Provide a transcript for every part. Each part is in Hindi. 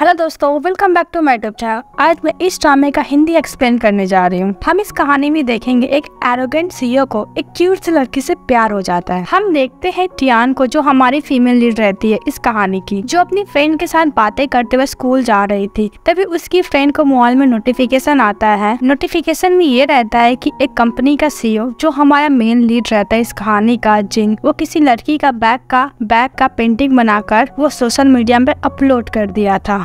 हेलो दोस्तों welcome back to my channel आज मैं इस ड्रामे का हिंदी एक्सप्लेन करने जा रही हूँ हम इस कहानी में देखेंगे एक एरोगेंट सीईओ को एक क्यूट सी लड़की से प्यार हो जाता है हम देखते हैं टियान को जो हमारी फीमेल लीड रहती है इस कहानी की जो अपनी फ्रेंड के साथ बातें करते हुए स्कूल जा रही थी तभी उसकी फ्रेंड को मोबाइल में नोटिफिकेशन आता है नोटिफिकेशन में ये रहता है की एक कंपनी का सीईओ जो हमारा मेन लीड रहता है इस कहानी का जिन वो किसी लड़की का बैग का बैग का पेंटिंग बनाकर वो सोशल मीडिया में अपलोड कर दिया था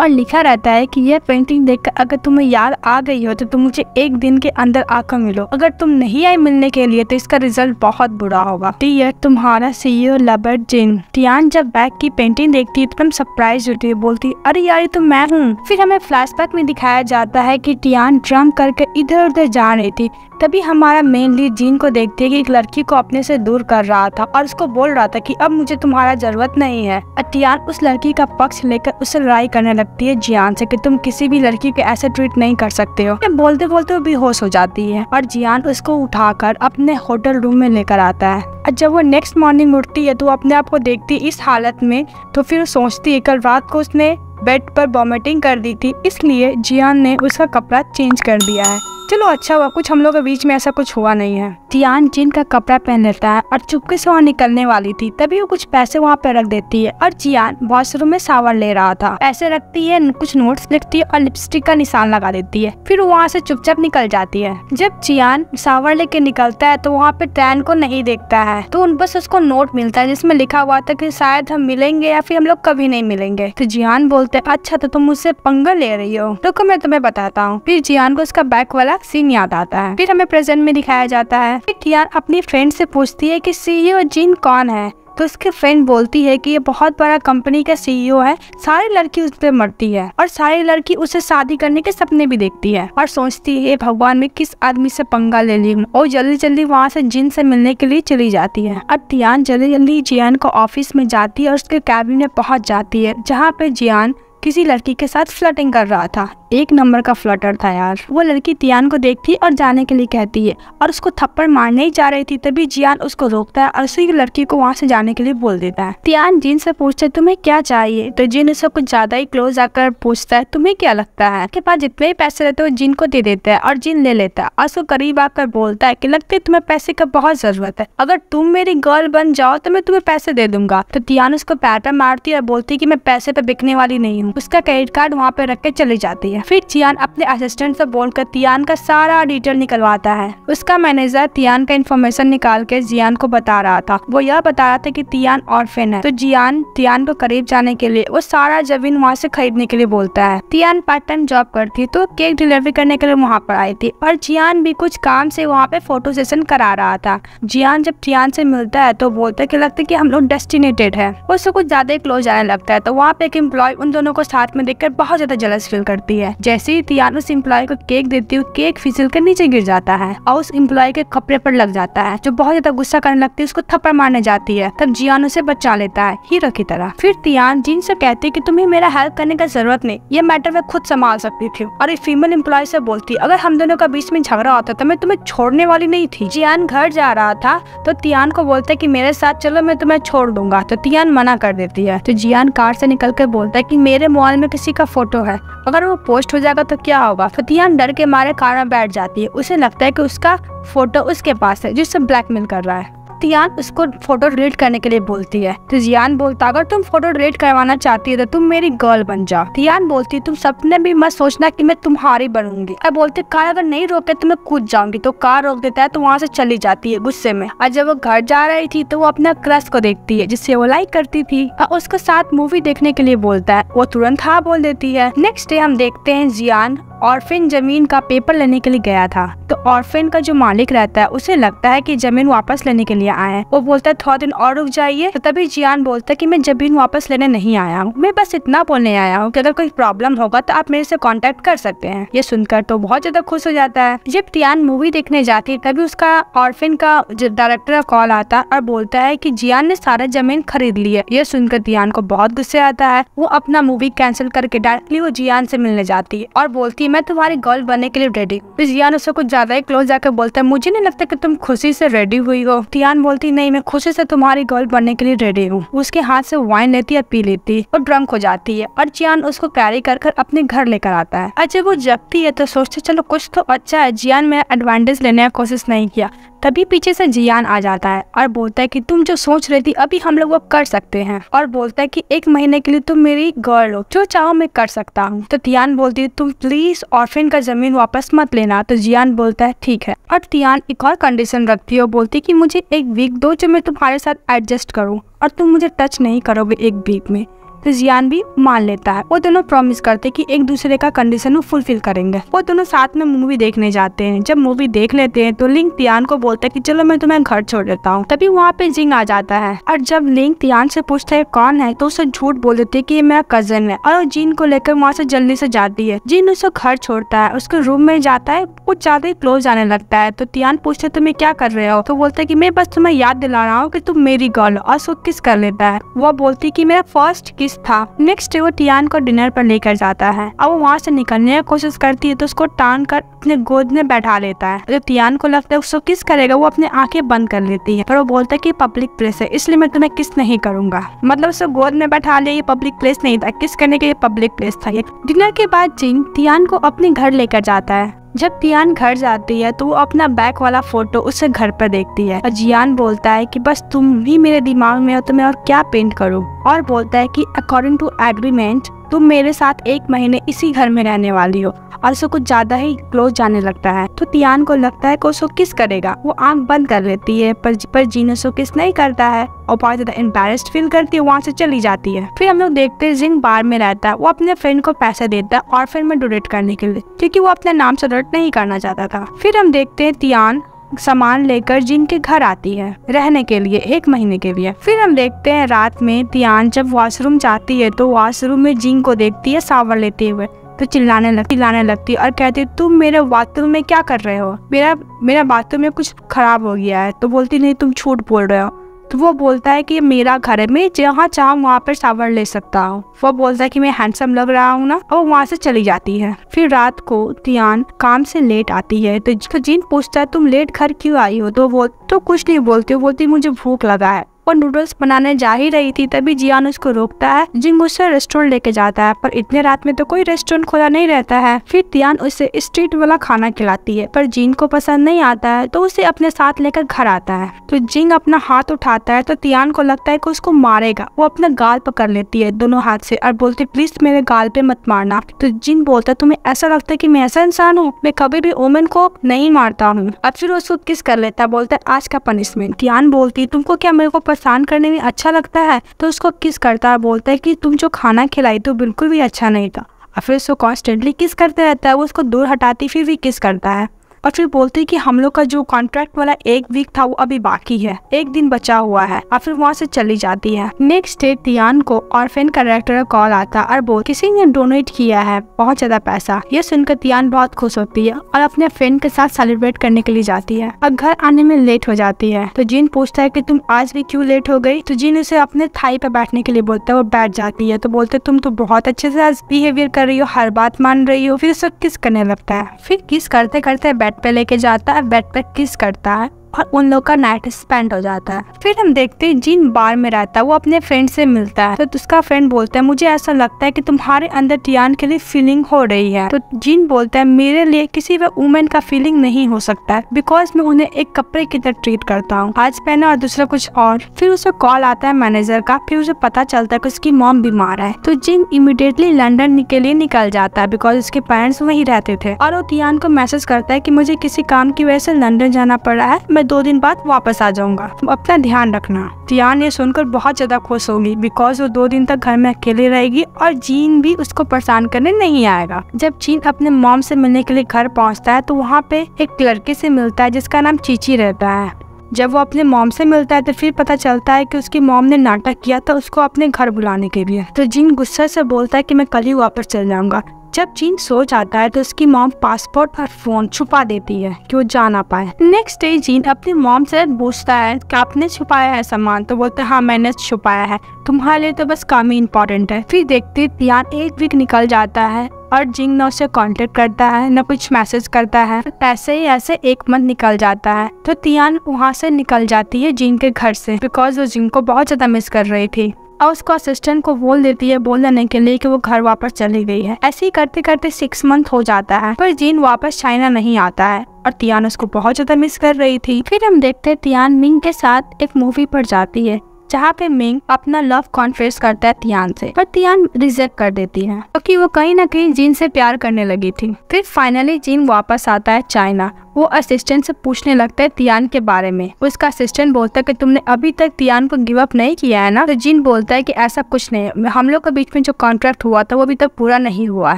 और लिखा रहता है कि यह पेंटिंग देखकर अगर तुम्हें याद आ गई हो तो तुम मुझे एक दिन के अंदर आकर मिलो अगर तुम नहीं आए मिलने के लिए तो इसका रिजल्ट बहुत बुरा होगा डियर तुम्हारा सीईओ लबर्ट जिन टियान जब बैग की पेंटिंग देखती है तो तुम सरप्राइज होती है बोलती अरे यार तो मैं हूँ फिर हमें बैक में दिखाया जाता है की टियान ड्रम करके इधर उधर जा रही थी तभी हमारा मेन लीड जीन को देखती है कि एक लड़की को अपने से दूर कर रहा था और उसको बोल रहा था कि अब मुझे तुम्हारा जरूरत नहीं है अटियान उस लड़की का पक्ष लेकर उससे लड़ाई करने लगा लगती है जियान से कि तुम किसी भी लड़की को ऐसे ट्रीट नहीं कर सकते हो बोलते बोलते वो बेहोश हो जाती है और जियान उसको उठाकर अपने होटल रूम में लेकर आता है और जब वो नेक्स्ट मॉर्निंग उठती है तो अपने आप को देखती है इस हालत में तो फिर सोचती है कल रात को उसने बेड पर वॉमिटिंग कर दी थी इसलिए जियान ने उसका कपड़ा चेंज कर दिया है चलो अच्छा हुआ कुछ हम लोग के बीच में ऐसा कुछ हुआ नहीं है टियान जिन का कपड़ा पहन लेता है और चुपके से वहाँ निकलने वाली थी तभी वो कुछ पैसे वहाँ पे रख देती है और जियान वॉशरूम में सावर ले रहा था पैसे रखती है कुछ नोट्स लिखती है और लिपस्टिक का निशान लगा देती है फिर वहाँ से चुपचाप निकल जाती है जब जियान सावर लेके निकलता है तो वहाँ पे ट्रेन को नहीं देखता है तो उन बस उसको नोट मिलता है जिसमे लिखा हुआ था की शायद हम मिलेंगे या फिर हम लोग कभी नहीं मिलेंगे तो जियान बोलते अच्छा तो तुम मुझसे पंगा ले रही हो रुको मैं तुम्हें बताता हूँ फिर जियान को उसका बैक वाला सीन याद आता है फिर हमें प्रेजेंट में दिखाया जाता है फिर टीआर अपनी फ्रेंड से पूछती है कि सीईओ जीन e कौन है तो उसकी फ्रेंड बोलती है कि ये बहुत बड़ा कंपनी का सीईओ e है सारी लड़की उस पर मरती है और सारी लड़की उसे शादी करने के सपने भी देखती है और सोचती है भगवान में किस आदमी से पंगा ले ली और जल्दी जल्दी वहाँ से जिन से मिलने के लिए चली जाती है अब टियान जल्दी जल्दी जियान को ऑफिस में जाती है और उसके कैबिन में पहुंच जाती है जहाँ पे जियान किसी लड़की के साथ फ्लटिंग कर रहा था एक नंबर का फ्लटर था यार वो लड़की तियान को देखती और जाने के लिए कहती है और उसको थप्पड़ मारने ही जा रही थी तभी जियान उसको रोकता है और उसी लड़की को वहाँ से जाने के लिए बोल देता है तियान जिन से पूछते है तुम्हें क्या चाहिए तो जिन उसे कुछ ज्यादा ही क्लोज आकर पूछता है तुम्हें क्या लगता है के पास जितने पैसे रहते हो जिन को दे देता है और जिन ले लेता है और उसको करीब आकर बोलता है की लगते तुम्हे तुम्हें पैसे का बहुत जरूरत है अगर तुम मेरी गर्ल बन जाओ तो मैं तुम्हें पैसे दे दूंगा तो तियान उसको पैर पर मारती है और बोलती है की मैं पैसे पे बिकने वाली नहीं हूँ उसका क्रेडिट कार्ड वहाँ पे रख के चली जाती है फिर चियान अपने असिस्टेंट से बोलकर तियान का सारा डिटेल निकलवाता है उसका मैनेजर तियान का इन्फॉर्मेशन निकाल के जियान को बता रहा था वो यह बता रहा था की तियान फेन है तो जियान तियान को करीब जाने के लिए वो सारा जमीन वहाँ से खरीदने के लिए बोलता है तियान पार्ट टाइम जॉब करती तो केक डिलीवरी करने के लिए वहाँ पर आई थी और जियान भी कुछ काम से वहाँ पे फोटो सेशन करा रहा था जियान जब तियान से मिलता है तो बोलता है कि लगता है कि हम लोग डेस्टिनेटेड है उससे कुछ ज्यादा क्लोज आने लगता है तो वहाँ पे एक एम्प्लॉय उन दोनों को साथ में देखकर बहुत ज्यादा जलस फील करती है जैसे ही तियान उस इम्प्लॉय को केक देती हुई केक फिसल कर नीचे गिर जाता है और उस इम्प्लॉय के कपड़े पर लग जाता है जो बहुत ज्यादा गुस्सा करने लगती है उसको थप्पड़ मारने जाती है तब जियान उसे बचा लेता है हीरो की तरह फिर तियान जिन से कहती है की तुम्हें मेरा हेल्प करने का जरूरत नहीं ये मैटर मैं खुद संभाल सकती थी और एक फीमेल इम्प्लॉय से बोलती अगर हम दोनों का बीच में झगड़ा होता तो मैं तुम्हें छोड़ने वाली नहीं थी जियान घर जा रहा था तो तियान को बोलता है की मेरे साथ चलो मैं तुम्हें छोड़ दूंगा तो तियान मना कर देती है तो जियान कार से निकल कर बोलता है की मेरे मेरे मोबाइल में किसी का फोटो है अगर वो पोस्ट हो जाएगा तो क्या होगा फतियान डर के मारे कार में बैठ जाती है उसे लगता है कि उसका फोटो उसके पास है जिससे ब्लैकमेल कर रहा है तियान उसको फोटो डिलीट करने के लिए बोलती है तो जियान बोलता अगर तुम फोटो डिलीट करवाना चाहती है तो तुम मेरी गर्ल बन जाओ तियान बोलती तुम सपने भी मत सोचना की मैं तुम्हारी बनूंगी और बोलते कार अगर नहीं रोके तो मैं कूद जाऊंगी तो कार रोक देता है तो वहाँ से चली जाती है गुस्से में और जब वो घर जा रही थी तो वो अपना क्रश को देखती है जिससे वो लाइक करती थी और उसके साथ मूवी देखने के लिए बोलता है वो तुरंत हाँ बोल देती है नेक्स्ट डे हम देखते हैं जियान ऑर्फिन जमीन का पेपर लेने के लिए गया था तो ऑर्फिन का जो मालिक रहता है उसे लगता है कि जमीन वापस लेने के लिए लिए आए हैं वो बोलता है थोड़ा दिन और रुक जाइए तो तभी जियान बोलता है की मैं जमीन वापस लेने नहीं आया हूँ मैं बस इतना बोलने आया हूँ कि अगर कोई प्रॉब्लम होगा तो आप मेरे से कॉन्टेक्ट कर सकते हैं ये सुनकर तो बहुत ज्यादा खुश हो जाता है जब तियान मूवी देखने जाती है तभी उसका ऑर्फिन का डायरेक्टर का कॉल आता है और बोलता है की जियान ने सारा जमीन खरीद ली है यह सुनकर तियान को बहुत गुस्से आता है वो अपना मूवी कैंसिल करके डायरेक्टली वो जियान से मिलने जाती है और बोलती है मैं तुम्हारी गर्ल बनने के लिए रेडी हूँ जियान उसे कुछ ज्यादा ही क्लोज जाकर बोलता है मुझे नहीं लगता की तुम खुशी से रेडी हुई हो तियान जान बोलती नहीं मैं खुशी से तुम्हारी गर्ल बनने के लिए रेडी हूँ उसके हाथ से वाइन लेती है पी लेती और ड्रंक हो जाती है और जियान उसको कैरी कर कर अपने घर लेकर आता है और अच्छा, जब वो जगती है तो सोचते चलो कुछ तो अच्छा है जियान में एडवांटेज लेने की कोशिश नहीं किया तभी पीछे से जियान आ जाता है और बोलता है कि तुम जो सोच रही थी अभी हम लोग वो कर सकते हैं और बोलता है कि एक महीने के लिए तुम मेरी गर्ल हो जो चाहो मैं कर सकता हूँ तो तियान बोलती है तुम प्लीज ऑर्फिन का जमीन वापस मत लेना तो जियान बोलता है ठीक है और तियान एक और कंडीशन रखती है और बोलती है की मुझे एक वीक दो जो मैं तुम्हारे साथ एडजस्ट करूँ और तुम मुझे टच नहीं करोगे एक वीक में तो जियान भी मान लेता है वो दोनों प्रॉमिस करते कि एक दूसरे का कंडीशन वो फुलफिल करेंगे वो दोनों साथ में मूवी देखने जाते हैं जब मूवी देख लेते हैं तो लिंक तियान को बोलता है कि चलो मैं तुम्हें घर छोड़ देता हूँ तभी वहाँ पे जिंग आ जाता है और जब लिंक तियान से पूछता है कौन है तो उसे झूठ बोल देती है की ये मेरा कजन है और जीन को लेकर वहाँ से जल्दी से जाती है जीन उसे घर छोड़ता है उसके रूम में जाता है कुछ ज्यादा ही क्लोज आने लगता है तो तियान पूछते तुम्हें क्या कर रहे हो तो बोलते है की मैं बस तुम्हें याद दिला रहा हूँ की तुम मेरी गर्ल और उसको किस कर लेता है वो बोलती की मेरा फर्स्ट किस पीस था नेक्स्ट वो टियान को डिनर पर लेकर जाता है अब वो वहाँ से निकलने की कोशिश करती है तो उसको टान कर अपने गोद में बैठा लेता है जो टियान को लगता है उसको किस करेगा वो अपने आंखें बंद कर लेती है पर वो बोलता है की पब्लिक प्लेस है इसलिए मैं तुम्हें किस नहीं करूंगा मतलब उसको गोद में बैठा लिया ये पब्लिक प्लेस नहीं था किस करने के लिए पब्लिक प्लेस था डिनर के बाद जिन टियान को अपने घर लेकर जाता है जब तियान घर जाती है तो वो अपना बैक वाला फोटो उसे घर पर देखती है और जियान बोलता है कि बस तुम भी मेरे दिमाग में हो तो मैं और क्या पेंट करूँ और बोलता है कि अकॉर्डिंग टू एग्रीमेंट तुम मेरे साथ एक महीने इसी घर में रहने वाली हो और उसको कुछ ज्यादा ही क्लोज जाने लगता है तो तियान को लगता है कि उसको किस करेगा वो आंख बंद कर लेती है पर पर जीन उसको किस नहीं करता है और बहुत ज्यादा एम्बेस्ड फील करती है वहाँ से चली जाती है फिर हम लोग देखते हैं जिन बार में रहता है वो अपने फ्रेंड को पैसे देता है और फिर में डोनेट करने के लिए क्योंकि वो अपने नाम से डोनेट नहीं करना चाहता था फिर हम देखते हैं तियान सामान लेकर जिन के घर आती है रहने के लिए एक महीने के लिए फिर हम देखते हैं रात में तियान जब वॉशरूम जाती है तो वॉशरूम में जिन को देखती है सावर लेते हुए तो चिल्लाने लग चिल्लाने लगती है और कहती है तुम मेरे बाथरूम में क्या कर रहे हो मेरा मेरा बाथरूम में कुछ खराब हो गया है तो बोलती नहीं तुम छूट बोल रहे हो तो वो बोलता है कि मेरा घर है मैं जहाँ चाहूँ वहाँ पर सावर ले सकता हूँ वो बोलता है कि मैं हैंडसम लग रहा हूँ ना और वहाँ से चली जाती है फिर रात को तियान काम से लेट आती है तो जिन पूछता है तुम लेट घर क्यों आई हो तो वो तो कुछ नहीं बोलती बोलती मुझे भूख लगा है वो नूडल्स बनाने जा ही रही थी तभी जियान उसको रोकता है जिंग उसे रेस्टोरेंट लेके जाता है पर इतने रात में तो कोई रेस्टोरेंट खुला नहीं रहता है फिर तियान उसे स्ट्रीट वाला खाना खिलाती है पर जिंग को पसंद नहीं आता है तो उसे अपने साथ लेकर घर आता है तो जिंग अपना हाथ उठाता है तो तियान को लगता है की उसको मारेगा वो अपना गाल पकड़ लेती है दोनों हाथ से और बोलती प्लीज मेरे गाल पे मत मारना तो जिन बोलता है तुम्हें ऐसा लगता है की मैं ऐसा इंसान हूँ मैं कभी भी वोमेन को नहीं मारता हूँ अब फिर उसको किस कर लेता है बोलता है आज का पनिशमेंट तियान बोलती तुमको क्या मेरे को परेशान करने में अच्छा लगता है तो उसको किस करता है बोलता है कि तुम जो खाना खिलाई तो बिल्कुल भी अच्छा नहीं था और फिर उसको कॉन्स्टेंटली किस करते रहता है वो उसको दूर हटाती फिर भी किस करता है और फिर बोलते हैं कि हम लोग का जो कॉन्ट्रैक्ट वाला एक वीक था वो अभी बाकी है एक दिन बचा हुआ है और फिर वहाँ से चली जाती है नेक्स्ट डे तियान को ऑर्फेन का डायरेक्टर कॉल आता और बोल किसी ने डोनेट किया है बहुत ज्यादा पैसा ये सुनकर तियान बहुत खुश होती है और अपने फ्रेंड के साथ सेलिब्रेट करने के लिए जाती है और घर आने में लेट हो जाती है तो जीन पूछता है की तुम आज भी क्यूँ लेट हो गई तो जीन उसे अपने थाई पे बैठने के लिए बोलता है वो बैठ जाती है तो बोलते तुम तो बहुत अच्छे से बिहेवियर कर रही हो हर बात मान रही हो फिर उसे किस करने लगता है फिर किस करते करते बैठ पे लेके जाता है बेड पर किस करता है और उन लोग का नाइट स्पेंड हो जाता है फिर हम देखते हैं जिन बार में रहता है वो अपने फ्रेंड से मिलता है तो उसका फ्रेंड बोलता है मुझे ऐसा लगता है कि तुम्हारे अंदर टियान के लिए फीलिंग हो रही है तो जिन बोलता है मेरे लिए किसी भी वुमेन का फीलिंग नहीं हो सकता है बिकॉज मैं उन्हें एक कपड़े की तरह ट्रीट करता हूँ आज पहना और दूसरा कुछ और फिर उसे कॉल आता है मैनेजर का फिर उसे पता चलता है की उसकी मॉम बीमार है तो जिन इमिडिएटली लंडन के लिए निकल जाता है बिकॉज उसके पेरेंट्स वही रहते थे और वो टियान को मैसेज करता है की मुझे किसी काम की वजह से लंडन जाना पड़ा है मैं दो दिन बाद वापस आ जाऊंगा तुम अपना ध्यान रखना तियान ये सुनकर बहुत ज़्यादा खुश होगी बिकॉज वो दो दिन तक घर में अकेले रहेगी और जीन भी उसको परेशान करने नहीं आएगा जब जीन अपने मॉम से मिलने के लिए घर पहुँचता है तो वहाँ पे एक लड़के से मिलता है जिसका नाम चीची रहता है जब वो अपने मॉम से मिलता है तो फिर पता चलता है कि उसकी मॉम ने नाटक किया था तो उसको अपने घर बुलाने के लिए तो जिन गुस्से से बोलता है कि मैं कल ही वापस चल जाऊंगा जब चीन सो जाता है तो उसकी मॉम पासपोर्ट और फोन छुपा देती है कि वो जा ना पाए नेक्स्ट डे जीन अपनी मॉम से पूछता है कि आपने छुपाया है सामान तो बोलते हाँ मैंने छुपाया है तुम्हारे लिए तो बस काम ही इम्पोर्टेंट है फिर देखते ध्यान एक वीक निकल जाता है और जिंग ना उसे कांटेक्ट करता है ना कुछ मैसेज करता है ऐसे ही ऐसे एक मंथ निकल जाता है तो तियान वहाँ से निकल जाती है जिंग के घर से बिकॉज वो जिंग को बहुत ज्यादा मिस कर रही थी और उसको असिस्टेंट को बोल देती है बोल देने के लिए कि वो घर वापस चली गई है ऐसे ही करते करते सिक्स मंथ हो जाता है पर जीन वापस चाइना नहीं आता है और तियान उसको बहुत ज्यादा मिस कर रही थी फिर हम देखते हैं तियान मिंग के साथ एक मूवी पर जाती है जहाँ पे मिंग अपना लव कॉन्फ्रेंस करता है तियान से पर तियान रिजेक्ट कर देती है क्योंकि तो वो कहीं ना कहीं जीन से प्यार करने लगी थी फिर फाइनली जीन वापस आता है चाइना वो असिस्टेंट से पूछने लगता है तियान के बारे में उसका असिस्टेंट बोलता है कि तुमने अभी तक तियान को गिव अप नहीं किया है ना तो जिन बोलता है कि ऐसा कुछ नहीं हम लोग के बीच में जो कॉन्ट्रैक्ट हुआ था वो अभी तक पूरा नहीं हुआ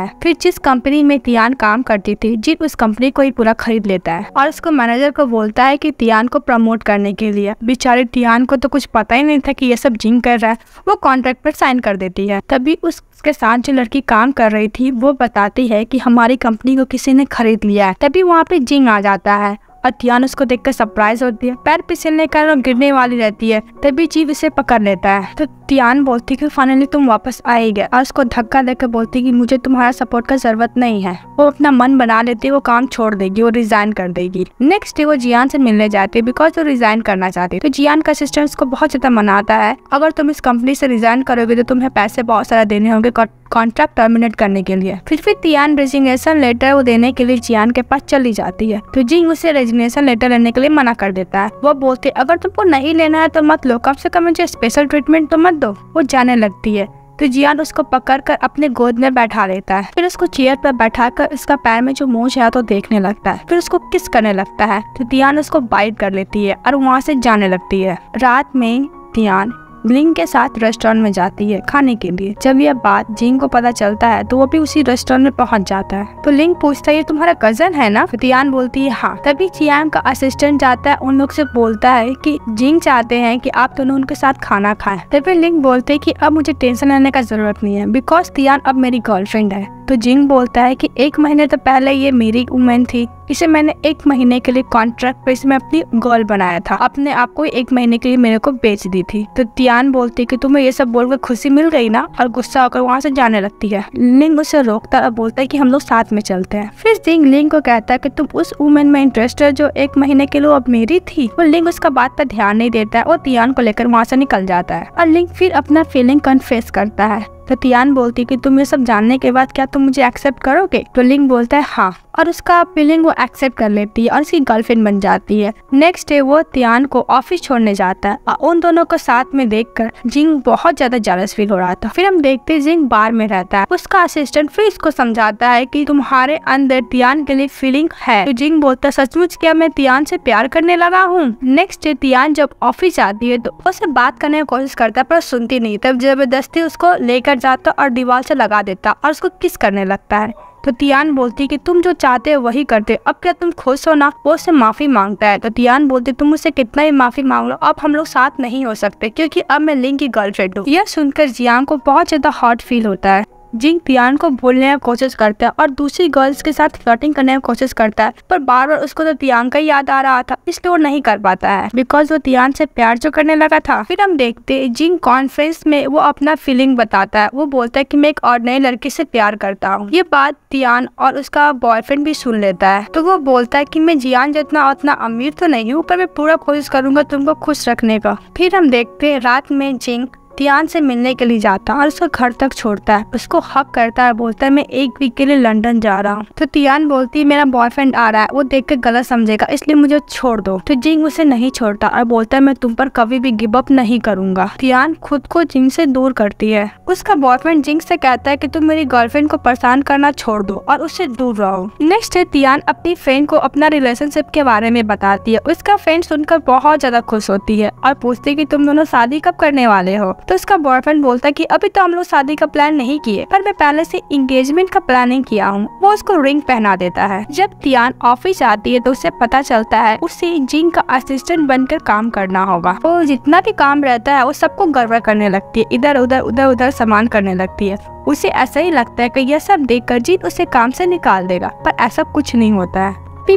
है फिर जिस कंपनी में तियान काम करती थी जिन उस कंपनी को ही पूरा खरीद लेता है और उसको मैनेजर को बोलता है की तियान को प्रमोट करने के लिए बेचारे तियान को तो कुछ पता ही नहीं था की ये सब जिंग कर रहा है वो कॉन्ट्रैक्ट पर साइन कर देती है तभी उस जिसके साथ जो लड़की काम कर रही थी वो बताती है कि हमारी कंपनी को किसी ने खरीद लिया है तभी वहाँ पे जिंग आ जाता है अतियानुस को देखकर सरप्राइज होती है पैर पिसलने के कारण गिरने वाली रहती है तभी जीव इसे पकड़ लेता है तो तियान बोलती है कि फाइनली तुम वापस आएगी और उसको धक्का देकर बोलती कि मुझे तुम्हारा सपोर्ट का जरूरत नहीं है वो अपना मन बना लेती है वो काम छोड़ देगी वो रिजाइन कर देगी नेक्स्ट डे वो जियान से मिलने जाती है बिकॉज वो रिजाइन करना चाहती है तो जियान का सिस्टम उसको बहुत ज्यादा मनाता है अगर तुम इस कंपनी से रिजाइन करोगे तो तुम्हें पैसे बहुत सारा देने होंगे कॉन्ट्रैक्ट टर्मिनेट करने के लिए फिर फिर तियान रेजिग्नेशन लेटर देने के लिए जियान के पास चली जाती है तो जिंग उसे रेजिग्नेशन लेटर लेने के लिए मना कर देता है वो बोलते अगर तुमको नहीं लेना है तो मत लो कम से कम मुझे स्पेशल ट्रीटमेंट तो मत दो वो जाने लगती है तो जियान उसको पकड़ कर अपने गोद में बैठा लेता है फिर उसको चेयर पर बैठा कर उसका पैर में जो मोच है तो देखने लगता है फिर उसको किस करने लगता है तो तियान उसको बाइट कर लेती है और वहाँ से जाने लगती है रात में तियान लिंग के साथ रेस्टोरेंट में जाती है खाने के लिए जब यह बात जिंग को पता चलता है तो वो भी उसी रेस्टोरेंट में पहुंच जाता है तो लिंग पूछता है ये तुम्हारा कजन है ना तियान बोलती है हाँ तभी चियांग का असिस्टेंट जाता है उन लोग से बोलता है कि जिंग चाहते हैं कि आप दोनों उनके साथ खाना खाएं तभी लिंग बोलते हैं कि अब मुझे टेंशन लेने का जरूरत नहीं है बिकॉज तियान अब मेरी गर्लफ्रेंड है तो जिंग बोलता है कि एक महीने तो पहले ये मेरी वुमेन थी इसे मैंने एक महीने के लिए कॉन्ट्रैक्ट पे इसमें अपनी गर्ल बनाया था अपने आप को एक महीने के लिए मेरे को बेच दी थी तो तियान बोलती है कि तुम्हें ये सब बोलकर खुशी मिल गई ना और गुस्सा होकर वहाँ से जाने लगती है लिंग उसे रोकता और बोलता है की हम लोग साथ में चलते हैं फिर जिंग लिंग को कहता है की तुम उस वुमेन में इंटरेस्ट है जो एक महीने के लिए अब मेरी थी वो लिंग उसका बात पर ध्यान नहीं देता है और तियान को लेकर वहाँ से निकल जाता है और लिंग फिर अपना फीलिंग कन्फेस करता है तो तियान बोलती है कि तुम ये सब जानने के बाद क्या तुम मुझे एक्सेप्ट करोगे तो लिंग बोलता है हाँ और उसका फीलिंग वो एक्सेप्ट कर लेती है और उसकी गर्लफ्रेंड बन जाती है नेक्स्ट डे वो तियान को ऑफिस छोड़ने जाता है और उन दोनों को साथ में देखकर जिंग बहुत ज्यादा जालस फील हो रहा था फिर हम देखते हैं जिंग बार में रहता है उसका असिस्टेंट फिर इसको समझाता है कि तुम्हारे अंदर तियान के लिए फीलिंग है तो जिंग बोलता है सचमुच क्या मैं तियान से प्यार करने लगा हूँ नेक्स्ट डे तियान जब ऑफिस आती है तो उससे बात करने की कोशिश करता है पर सुनती नहीं तब जबरदस्ती उसको लेकर बैठ जाता और दीवार से लगा देता और उसको किस करने लगता है तो तियान बोलती कि तुम जो चाहते हो वही करते अब क्या तुम खुश हो ना वो उससे माफ़ी मांगता है तो तियान बोलती तुम उससे कितना ही माफ़ी मांग लो अब हम लोग साथ नहीं हो सकते क्योंकि अब मैं लिंग की गर्लफ्रेंड हूँ यह सुनकर जियांग को बहुत ज़्यादा हॉट फील होता है जिंग तियान को बोलने की कोशिश करता है और दूसरी गर्ल्स के साथ फ्लर्टिंग करने की कोशिश करता है पर बार बार उसको तो तियान का याद आ रहा था इसलिए वो नहीं कर पाता है बिकॉज वो तियान से प्यार जो करने लगा था फिर हम देखते जिंग कॉन्फ्रेंस में वो अपना फीलिंग बताता है वो बोलता है की मैं एक और नए लड़की से प्यार करता हूँ ये बात तियान और उसका बॉयफ्रेंड भी सुन लेता है तो वो बोलता है की मैं जियान जितना उतना अमीर तो नहीं हूँ पर मैं पूरा कोशिश करूंगा तुमको खुश रखने का फिर हम देखते रात में जिंक तियान से मिलने के लिए जाता है और उसको घर तक छोड़ता है उसको हक करता है बोलता है मैं एक वीक के लिए लंदन जा रहा हूँ तो तियान बोलती है मेरा बॉयफ्रेंड आ रहा है वो देख कर गलत समझेगा इसलिए मुझे छोड़ दो तो जिंग उसे नहीं छोड़ता और बोलता है मैं तुम पर कभी भी गिव अप नहीं करूंगा तियान खुद को जिंग से दूर करती है उसका बॉयफ्रेंड जिंग से कहता है की तुम मेरी गर्लफ्रेंड को परेशान करना छोड़ दो और उससे दूर रहो नेक्स्ट है तियान अपनी फ्रेंड को अपना रिलेशनशिप के बारे में बताती है उसका फ्रेंड सुनकर बहुत ज्यादा खुश होती है और पूछती है की तुम दोनों शादी कब करने वाले हो तो उसका बॉयफ्रेंड बोलता है कि अभी तो हम लोग शादी का प्लान नहीं किए पर मैं पहले से इंगेजमेंट का प्लानिंग किया हूँ वो उसको रिंग पहना देता है जब तियान ऑफिस आती है तो उसे पता चलता है उसे जिंग का असिस्टेंट बनकर काम करना होगा वो जितना भी काम रहता है वो सबको गड़बड़ करने लगती है इधर उधर उधर उधर सामान करने लगती है उसे ऐसा ही लगता है कि यह सब देख कर जिन उसे काम से निकाल देगा पर ऐसा कुछ नहीं होता है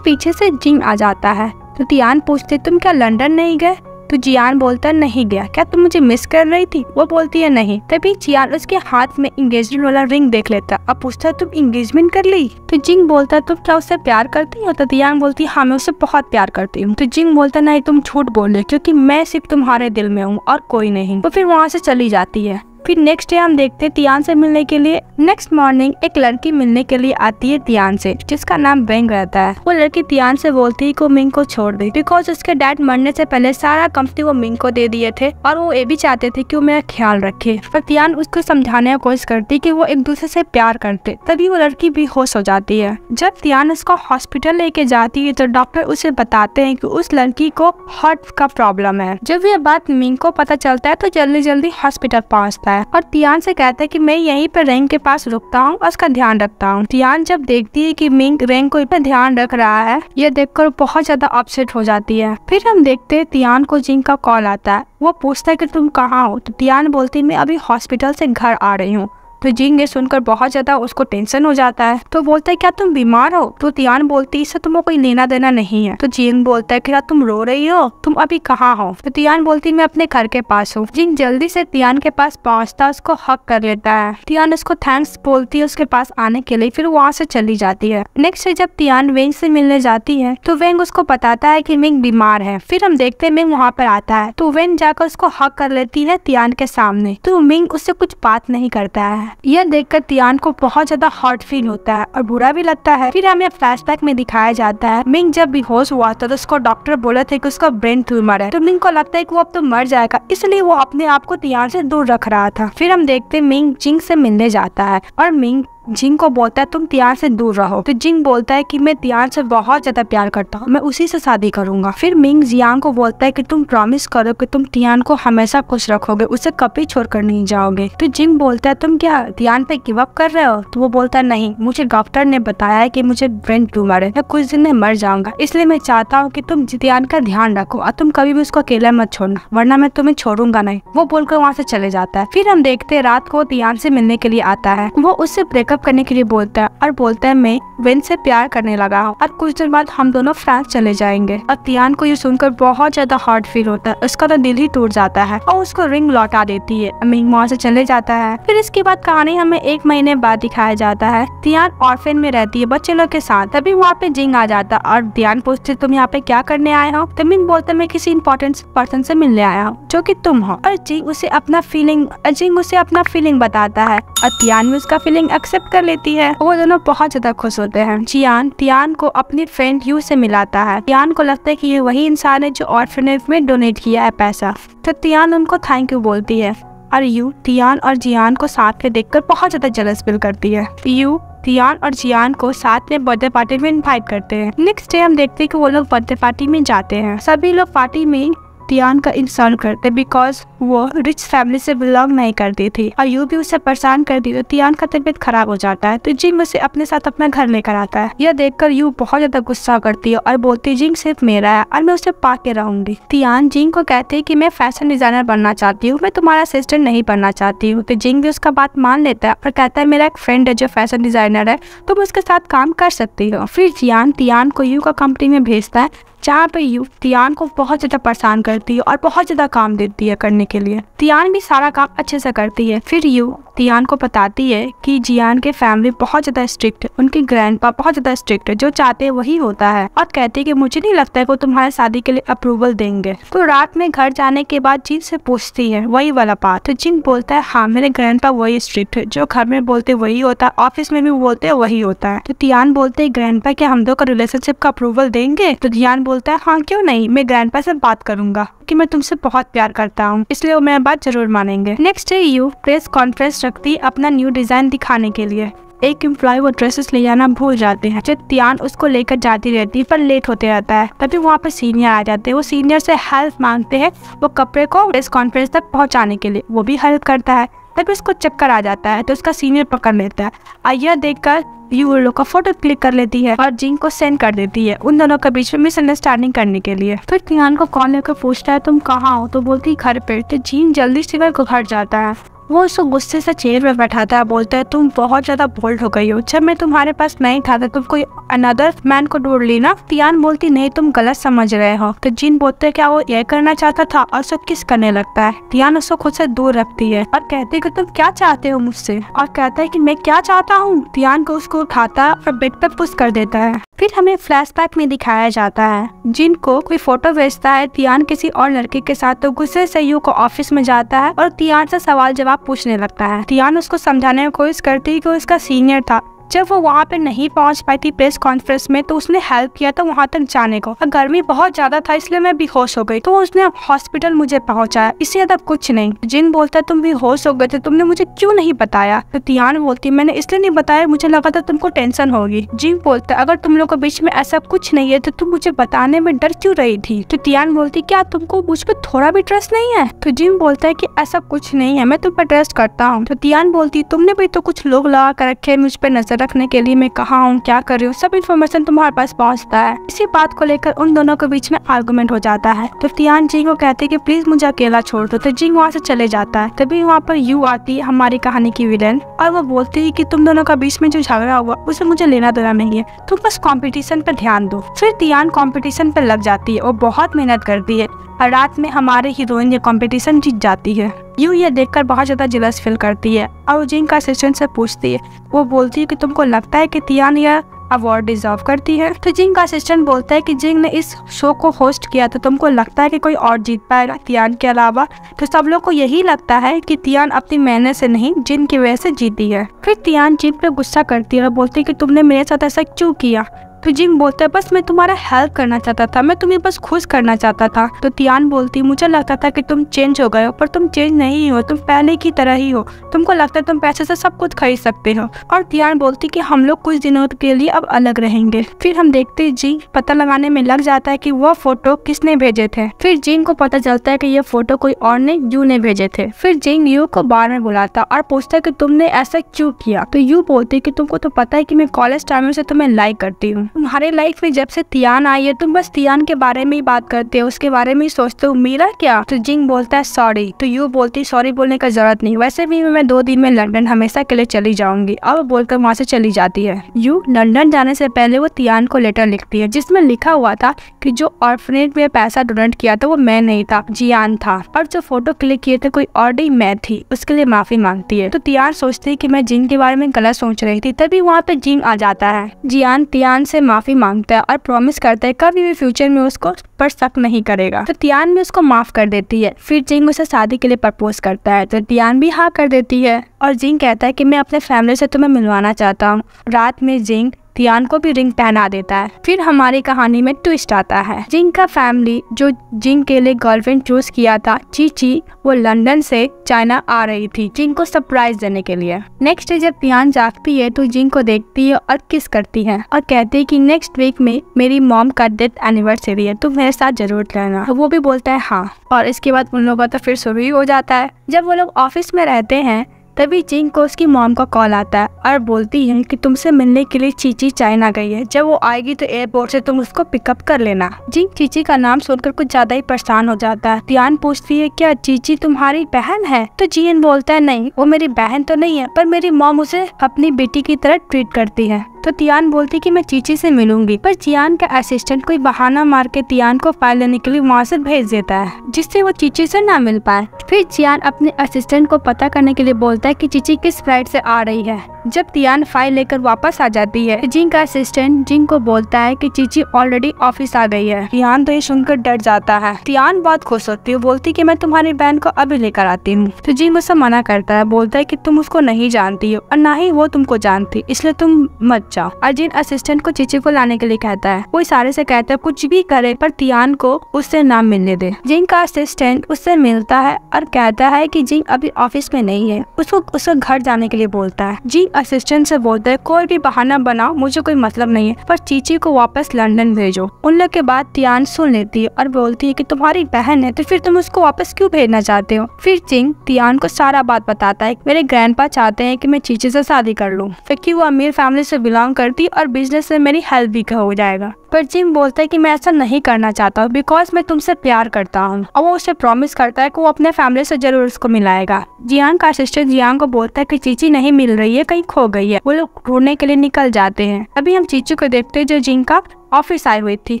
पीछे से जिंग आ जाता है तो तियान पूछते तुम क्या लंदन नहीं गए तो जियान बोलता नहीं गया क्या तुम मुझे मिस कर रही थी वो बोलती है नहीं तभी जियान उसके हाथ में इंगेजमेंट वाला रिंग देख लेता अब पूछता तुम इंगेजमेंट कर ली तो जिंग बोलता तुम क्या उससे प्यार करती हो तो जियान बोलती हाँ मैं उससे बहुत प्यार करती हूँ तो जिंग बोलता नहीं तुम झूठ बोल रहे क्योंकि मैं सिर्फ तुम्हारे दिल में हूँ और कोई नहीं वो तो फिर वहाँ से चली जाती है फिर नेक्स्ट डे हम देखते हैं तियान से मिलने के लिए नेक्स्ट मॉर्निंग एक लड़की मिलने के लिए आती है तियान से जिसका नाम बैंग रहता है वो लड़की तियान से बोलती है को मिंग को छोड़ दे बिकॉज उसके डैड मरने से पहले सारा कंपनी वो मिंग को दे दिए थे और वो ये भी चाहते थे की वो मेरा ख्याल रखे पर तियान उसको समझाने की कोशिश करती की वो एक दूसरे से प्यार करते तभी वो लड़की भी होश हो जाती है जब तियान उसको हॉस्पिटल लेके जाती है तो डॉक्टर उसे बताते हैं की उस लड़की को हार्ट का प्रॉब्लम है जब ये बात मिंग को पता चलता है तो जल्दी जल्दी हॉस्पिटल पहुँचता है है और तियान से कहता है कि मैं यहीं पर रेंग के पास रुकता हूँ और उसका ध्यान रखता हूँ तियान जब देखती है कि मिंग रेंग को इतना ध्यान रख रहा है यह देखकर बहुत ज्यादा अपसेट हो जाती है फिर हम देखते हैं तियान को जिंग का कॉल आता है वो पूछता है कि तुम कहाँ हो तो तियान बोलती मैं अभी हॉस्पिटल से घर आ रही हूँ तो जिंग ये सुनकर बहुत ज़्यादा उसको टेंशन हो जाता है तो बोलता है क्या तुम बीमार हो तो तियान बोलती इससे तुमको कोई लेना देना नहीं है तो जिंग बोलता है क्या तुम रो रही हो तुम अभी कहाँ हो तो तियान बोलती है मैं अपने घर के पास हूँ जिंग जल्दी से तियान के पास पहुँचता उसको हक कर लेता है तियान उसको थैंक्स बोलती है उसके पास आने के लिए फिर वहाँ से चली जाती है नेक्स्ट जब तियान वेंग से मिलने जाती है तो वेंग उसको बताता है की मिंग बीमार है फिर हम देखते हैं मिंग वहाँ पर आता है तो वेंग जाकर उसको हक कर लेती है तियान के सामने तो मिंग उससे कुछ बात नहीं करता है है यह देखकर तियान को बहुत ज्यादा हॉट फील होता है और बुरा भी लगता है फिर हमें फ्लैशबैक में दिखाया जाता है मिंग जब भी होश हुआ था तो उसको डॉक्टर बोला था कि उसका ब्रेन ट्यूमर है तो मिंग को लगता है कि वो अब तो मर जाएगा इसलिए वो अपने आप को तियान से दूर रख रहा था फिर हम देखते मिंग चिंग से मिलने जाता है और मिंग जिंग को बोलता है तुम तियार से दूर रहो तो जिंग बोलता है कि मैं तियार से बहुत ज्यादा प्यार करता हूँ मैं उसी से शादी करूंगा फिर मिंग जियांग को बोलता है कि तुम प्रॉमिस करो कि तुम तियान को हमेशा खुश रखोगे उसे कभी छोड़कर नहीं जाओगे तो जिंग बोलता है तुम क्या तियान पे गिव अप कर रहे हो तो वो बोलता है नहीं मुझे डॉक्टर ने बताया है की मुझे ब्रेन ट्यूमर है मैं कुछ दिन में मर जाऊंगा इसलिए मैं चाहता हूँ की तुम तियान का ध्यान रखो और तुम कभी भी उसको अकेला मत छोड़ना वरना मैं तुम्हें छोड़ूंगा नहीं वो बोलकर वहाँ से चले जाता है फिर हम देखते हैं रात को तियान से मिलने के लिए आता है वो उससे ब्रेकअप ब्रेकअप करने के लिए बोलता है और बोलता है मैं वेन से प्यार करने लगा हूँ और कुछ दिन बाद हम दोनों फ्रांस चले जाएंगे और तियान को ये सुनकर बहुत ज्यादा हॉट फील होता है उसका तो दिल ही टूट जाता है और उसको रिंग लौटा देती है मिंग मॉल से चले जाता है फिर इसके बाद कहानी हमें एक महीने बाद दिखाया जाता है तियान ऑर्फेन में रहती है बच्चे लोग के साथ तभी वहाँ पे जिंग आ जाता और तियान पूछते तुम यहाँ पे क्या करने आए हो तो मिंग बोलते मैं किसी इम्पोर्टेंट पर्सन से मिलने आया हूँ जो की तुम हो और जिंग उसे अपना फीलिंग जिंग उसे अपना फीलिंग बताता है और तियान भी उसका फीलिंग एक्सेप्ट एक्सेप्ट कर लेती है वो दोनों बहुत ज्यादा खुश होते हैं जियान तियान को अपनी फ्रेंड यू से मिलाता है तियान को लगता है कि ये वही इंसान है जो ऑर्फेनेज में डोनेट किया है पैसा तो तियान उनको थैंक यू बोलती है और यू तियान और जियान को साथ में देखकर बहुत ज्यादा जलस फील करती है यू तियान और जियान को साथ में बर्थडे पार्टी में इनवाइट करते हैं नेक्स्ट डे हम देखते हैं कि वो लोग बर्थडे पार्टी में जाते हैं सभी लोग पार्टी में तियान का इंसल्ट करते बिकॉज वो रिच फैमिली से बिलोंग नहीं करती थी और यू भी उसे परेशान करती तो तियान का तबियत खराब हो जाता है तो जिंग उसे अपने साथ अपना घर लेकर आता है यह देखकर यू बहुत ज्यादा गुस्सा करती है और बोलती है जिंग सिर्फ मेरा है और मैं उसे पा के रहूंगी तियान जिंग को कहती है की मैं फैशन डिजाइनर बनना चाहती हूँ मैं तुम्हारा असिस्टेंट नहीं बनना चाहती हूँ तो जिंग भी उसका बात मान लेता है और कहता है मेरा एक फ्रेंड है जो फैशन डिजाइनर है तुम उसके साथ काम कर सकती हो फिर जियान तियान को यू का कंपनी में भेजता है जहाँ पे यू तियान को बहुत ज़्यादा परेशान करती है और बहुत ज़्यादा काम देती है करने के लिए तियान भी सारा काम अच्छे से करती है फिर यू तियान को बताती है कि जियान के फैमिली बहुत ज़्यादा स्ट्रिक्ट उनके ग्रैंडपा बहुत ज़्यादा स्ट्रिक्ट है जो चाहते है वही होता है और कहती है कि मुझे नहीं लगता है वो तुम्हारे शादी के लिए अप्रूवल देंगे तो रात में घर जाने के बाद जिन से पूछती है वही वाला बात तो जिन बोलता है हाँ मेरे ग्रैंड वही स्ट्रिक्ट जो घर में बोलते वही होता है ऑफिस में भी बोलते वही होता है तो तियान बोलते है ग्रैंड पा हम दो का रिलेशनशिप का अप्रूवल देंगे तो जियान बोलता है हाँ क्यों नहीं मैं ग्रैंड पा से बात करूंगा कि मैं तुमसे बहुत प्यार करता हूँ इसलिए वो मेरा बात जरूर मानेंगे next day Yu press conference शक्ति अपना न्यू डिज़ाइन दिखाने के लिए एक एम्प्लॉय वो ड्रेसेस ले जाना भूल जाते हैं जब चित्तियान उसको लेकर जाती रहती है पर लेट होते रहता है तभी वहाँ पर सीनियर आ जाते हैं वो सीनियर से हेल्प मांगते हैं वो कपड़े को प्रेस कॉन्फ्रेंस तक पहुँचाने के लिए वो भी हेल्प करता है तभी उसको चक्कर आ जाता है तो उसका सीनियर पकड़ लेता है और यह कर यूरो का फोटो क्लिक कर लेती है और जिंग को सेंड कर देती है उन दोनों के बीच में मिसअंडरस्टैंडिंग करने के लिए फिर तियान को कॉल लेकर पूछता है तुम कहाँ हो तो बोलती घर पे तो जीन जल्दी से घर को घर जाता है वो उसको गुस्से से चेयर पर बैठाता है बोलता है तुम बहुत ज़्यादा बोल्ड हो गई हो जब मैं तुम्हारे पास नहीं था तो तुम कोई अनदर मैन को ढूंढ लेना तियान बोलती नहीं तुम गलत समझ रहे हो तो जिन बोलते क्या वो यह करना चाहता था और सब किस करने लगता है तियान उसको खुद से दूर रखती है और कहती है तुम क्या चाहते हो मुझसे और कहता है की मैं क्या चाहता हूँ तियान को उसको उठाता और बेड पर पुस्ट कर देता है फिर हमें बैक में दिखाया जाता है जिनको कोई फोटो भेजता है तियान किसी और लड़के के साथ तो गुस्से से यू को ऑफिस में जाता है और तियान से सवाल जवाब जवाब पूछने लगता है रियान उसको समझाने की कोशिश करती है कि उसका सीनियर था जब वो वहाँ पे नहीं पहुँच पाई थी प्रेस कॉन्फ्रेंस में तो उसने हेल्प किया था वहाँ तक जाने को और गर्मी बहुत ज्यादा था इसलिए मैं बेहोश हो गई तो उसने हॉस्पिटल मुझे पहुँचाया इससे ज्यादा कुछ नहीं जिन बोलता तुम बेहोश हो गए थे तुमने मुझे क्यों नहीं बताया तो तियान बोलती मैंने इसलिए नहीं बताया मुझे लगा था तुमको टेंशन होगी जिम बोलता अगर तुम लोग के बीच में ऐसा कुछ नहीं है तो तुम मुझे बताने में डर क्यों रही थी तो तियान बोलती क्या तुमको मुझ पर थोड़ा भी ट्रस्ट नहीं है तो जिम बोलता है की ऐसा कुछ नहीं है मैं तुम पर ट्रस्ट करता हूँ तो तियान बोलती तुमने भी तो कुछ लोग लगा कर रखे मुझ पर नजर रखने के लिए मैं कहा हूँ क्या कर रही हूँ सब इन्फॉर्मेशन तुम्हारे पास पहुँचता है इसी बात को लेकर उन दोनों के बीच में आर्गूमेंट हो जाता है तो तियान जिंग को कहते हैं की प्लीज मुझे अकेला छोड़ दो तो जिंग वहाँ से चले जाता है तभी वहाँ पर यू आती है हमारी कहानी की विलन और वो बोलती है की तुम दोनों का बीच में जो झगड़ा हुआ उसे मुझे लेना देना नहीं है तुम बस कॉम्पिटिशन पर ध्यान दो फिर तियान कॉम्पिटिशन पर लग जाती है और बहुत मेहनत करती है और रात में हमारे हीरोइन ये कॉम्पिटिशन जीत जाती है ये यह देखकर बहुत ज़्यादा जिलस फील करती है और जिंग का असिस्टेंट से पूछती है वो बोलती है कि तुमको लगता है कि तियान यह अवार्ड डिजर्व करती है तो जिंग का असिस्टेंट बोलता है कि जिंग ने इस शो को होस्ट किया तो तुमको लगता है कि कोई और जीत पाएगा तियान के अलावा तो सब लोग को यही लगता है कि तियान अपनी मेहनत से नहीं जिन की वजह से जीती है फिर तियान जिंग पर गुस्सा करती है और बोलती है कि तुमने मेरे साथ ऐसा क्यों किया तो जिंग बोलता है बस मैं तुम्हारा हेल्प करना चाहता था मैं तुम्हें बस खुश करना चाहता था तो तियान बोलती मुझे लगता था कि तुम चेंज हो गए हो पर तुम चेंज नहीं हो तुम पहले की तरह ही हो तुमको लगता है तुम पैसे से सब कुछ खरीद सकते हो और तियान बोलती कि हम लोग कुछ दिनों के लिए अब अलग रहेंगे फिर हम देखते जिंग पता लगाने में लग जाता है की वह फोटो किसने भेजे थे फिर जिंग को पता चलता है की यह फोटो कोई और ने यू ने भेजे थे फिर जिंग यू को बार में बुलाता और पूछता की तुमने ऐसा क्यूँ किया तो यू बोलती की तुमको तो पता है की मैं कॉलेज टाइम से तुम्हें लाइक करती हूँ तुम्हारे लाइफ में जब से तियान आई है तुम बस तियान के बारे में ही बात करते हो उसके बारे में ही सोचते हो मेरा क्या तो जिंग बोलता है सॉरी तो यू बोलती सॉरी बोलने का जरूरत नहीं वैसे भी मैं दो दिन में लंदन हमेशा के लिए चली जाऊंगी अब बोलकर वहाँ से चली जाती है यू लंदन जाने से पहले वो तियान को लेटर लिखती है जिसमें लिखा हुआ था कि जो ऑर्फनेट में पैसा डोनेट किया था वो मैं नहीं था जियान था और जो फोटो क्लिक किए थे कोई और डी मैं थी उसके लिए माफी मांगती है तो तियान सोचती है की मैं जिन के बारे में गलत सोच रही थी तभी वहाँ पे जिंग आ जाता है जियान तियान से से माफ़ी मांगता है और प्रॉमिस करता है कभी भी फ्यूचर में उसको पर शक नहीं करेगा तो तियान भी उसको माफ़ कर देती है फिर जिंग उसे शादी के लिए प्रपोज करता है तो तियान भी हाँ कर देती है और जिंग कहता है कि मैं अपने फैमिली से तुम्हें मिलवाना चाहता हूँ रात में जिंग थियान को भी रिंग पहना देता है फिर हमारी कहानी में ट्विस्ट आता है जिंग का फैमिली जो जिंग के लिए गर्लफ्रेंड चूज किया था ची ची वो लंदन से चाइना आ रही थी जिंग को सरप्राइज देने के लिए नेक्स्ट डे जब थियान जागती है तो जिंग को देखती है और किस करती है और कहती है की नेक्स्ट वीक में मेरी मॉम का डेथ एनिवर्सरी है तुम तो मेरे साथ जरूर रहना वो भी बोलता है हाँ और इसके बाद उन लोगों का तो फिर शुरू ही हो जाता है जब वो लोग ऑफिस में रहते हैं तभी चिंग को उसकी मॉम का कॉल आता है और बोलती है कि तुमसे मिलने के लिए चीची चाइना गई है जब वो आएगी तो एयरपोर्ट से तुम उसको पिकअप कर लेना जिंग चीची का नाम सुनकर कुछ ज्यादा ही परेशान हो जाता है तियान पूछती है क्या चीची तुम्हारी बहन है तो जियन बोलता है नहीं वो मेरी बहन तो नहीं है पर मेरी मॉम उसे अपनी बेटी की तरह ट्रीट करती है तो तियान बोलती कि मैं चीची से मिलूंगी पर चियान का असिस्टेंट कोई बहाना मार के तियान को फाइल लेने के लिए वहाँ से भेज देता है जिससे वो चीची से ना मिल पाए फिर चियान अपने असिस्टेंट को पता करने के लिए बोलता है कि चीची किस फ्लाइट से आ रही है जब तियान फाइल लेकर वापस आ जाती है जिंग का असिस्टेंट जिंग को बोलता है कि चीची ऑलरेडी ऑफिस आ गई है तियान तो ये सुनकर डर जाता है तियान बहुत खुश होती है बोलती कि मैं तुम्हारी बहन को अभी लेकर आती हूँ तो जिंग उसे मना करता है बोलता है कि तुम उसको नहीं जानती हो और ना ही वो तुमको जानती इसलिए तुम मत बचा अर्जुन असिस्टेंट को चीची को लाने के लिए कहता है वो इशारे से कहता है कुछ भी करे पर तियान को उससे ना मिलने दे जिंग का असिस्टेंट उससे मिलता है और कहता है कि जिंग अभी ऑफिस में नहीं है उसको उसके घर जाने के लिए बोलता है जिंग असिस्टेंट से बोलता है कोई भी बहाना बनाओ मुझे कोई मतलब नहीं है पर चीची को वापस लंदन भेजो उन लोग के बाद तियान सुन लेती है और बोलती है की तुम्हारी बहन है तो फिर तुम उसको वापस क्यूँ भेजना चाहते हो फिर जिंग तियान को सारा बात बताता है मेरे ग्रैंड चाहते है की मैं चीची ऐसी शादी कर लूँ फिर वो अमीर फैमिली ऐसी बिलोंग करती और बिजनेस से मेरी हेल्प भी हो जाएगा पर जिम बोलता है कि मैं ऐसा नहीं करना चाहता हूँ बिकॉज मैं तुमसे प्यार करता हूँ और वो उसे प्रॉमिस करता है कि वो अपने फैमिली से जरूर उसको मिलाएगा जियांग का सिस्टर जियांग को बोलता है कि चीची नहीं मिल रही है कहीं खो गई है वो लोग ढूंढने के लिए निकल जाते हैं अभी हम चीची को देखते हैं जो जिंग का ऑफिस आई हुई थी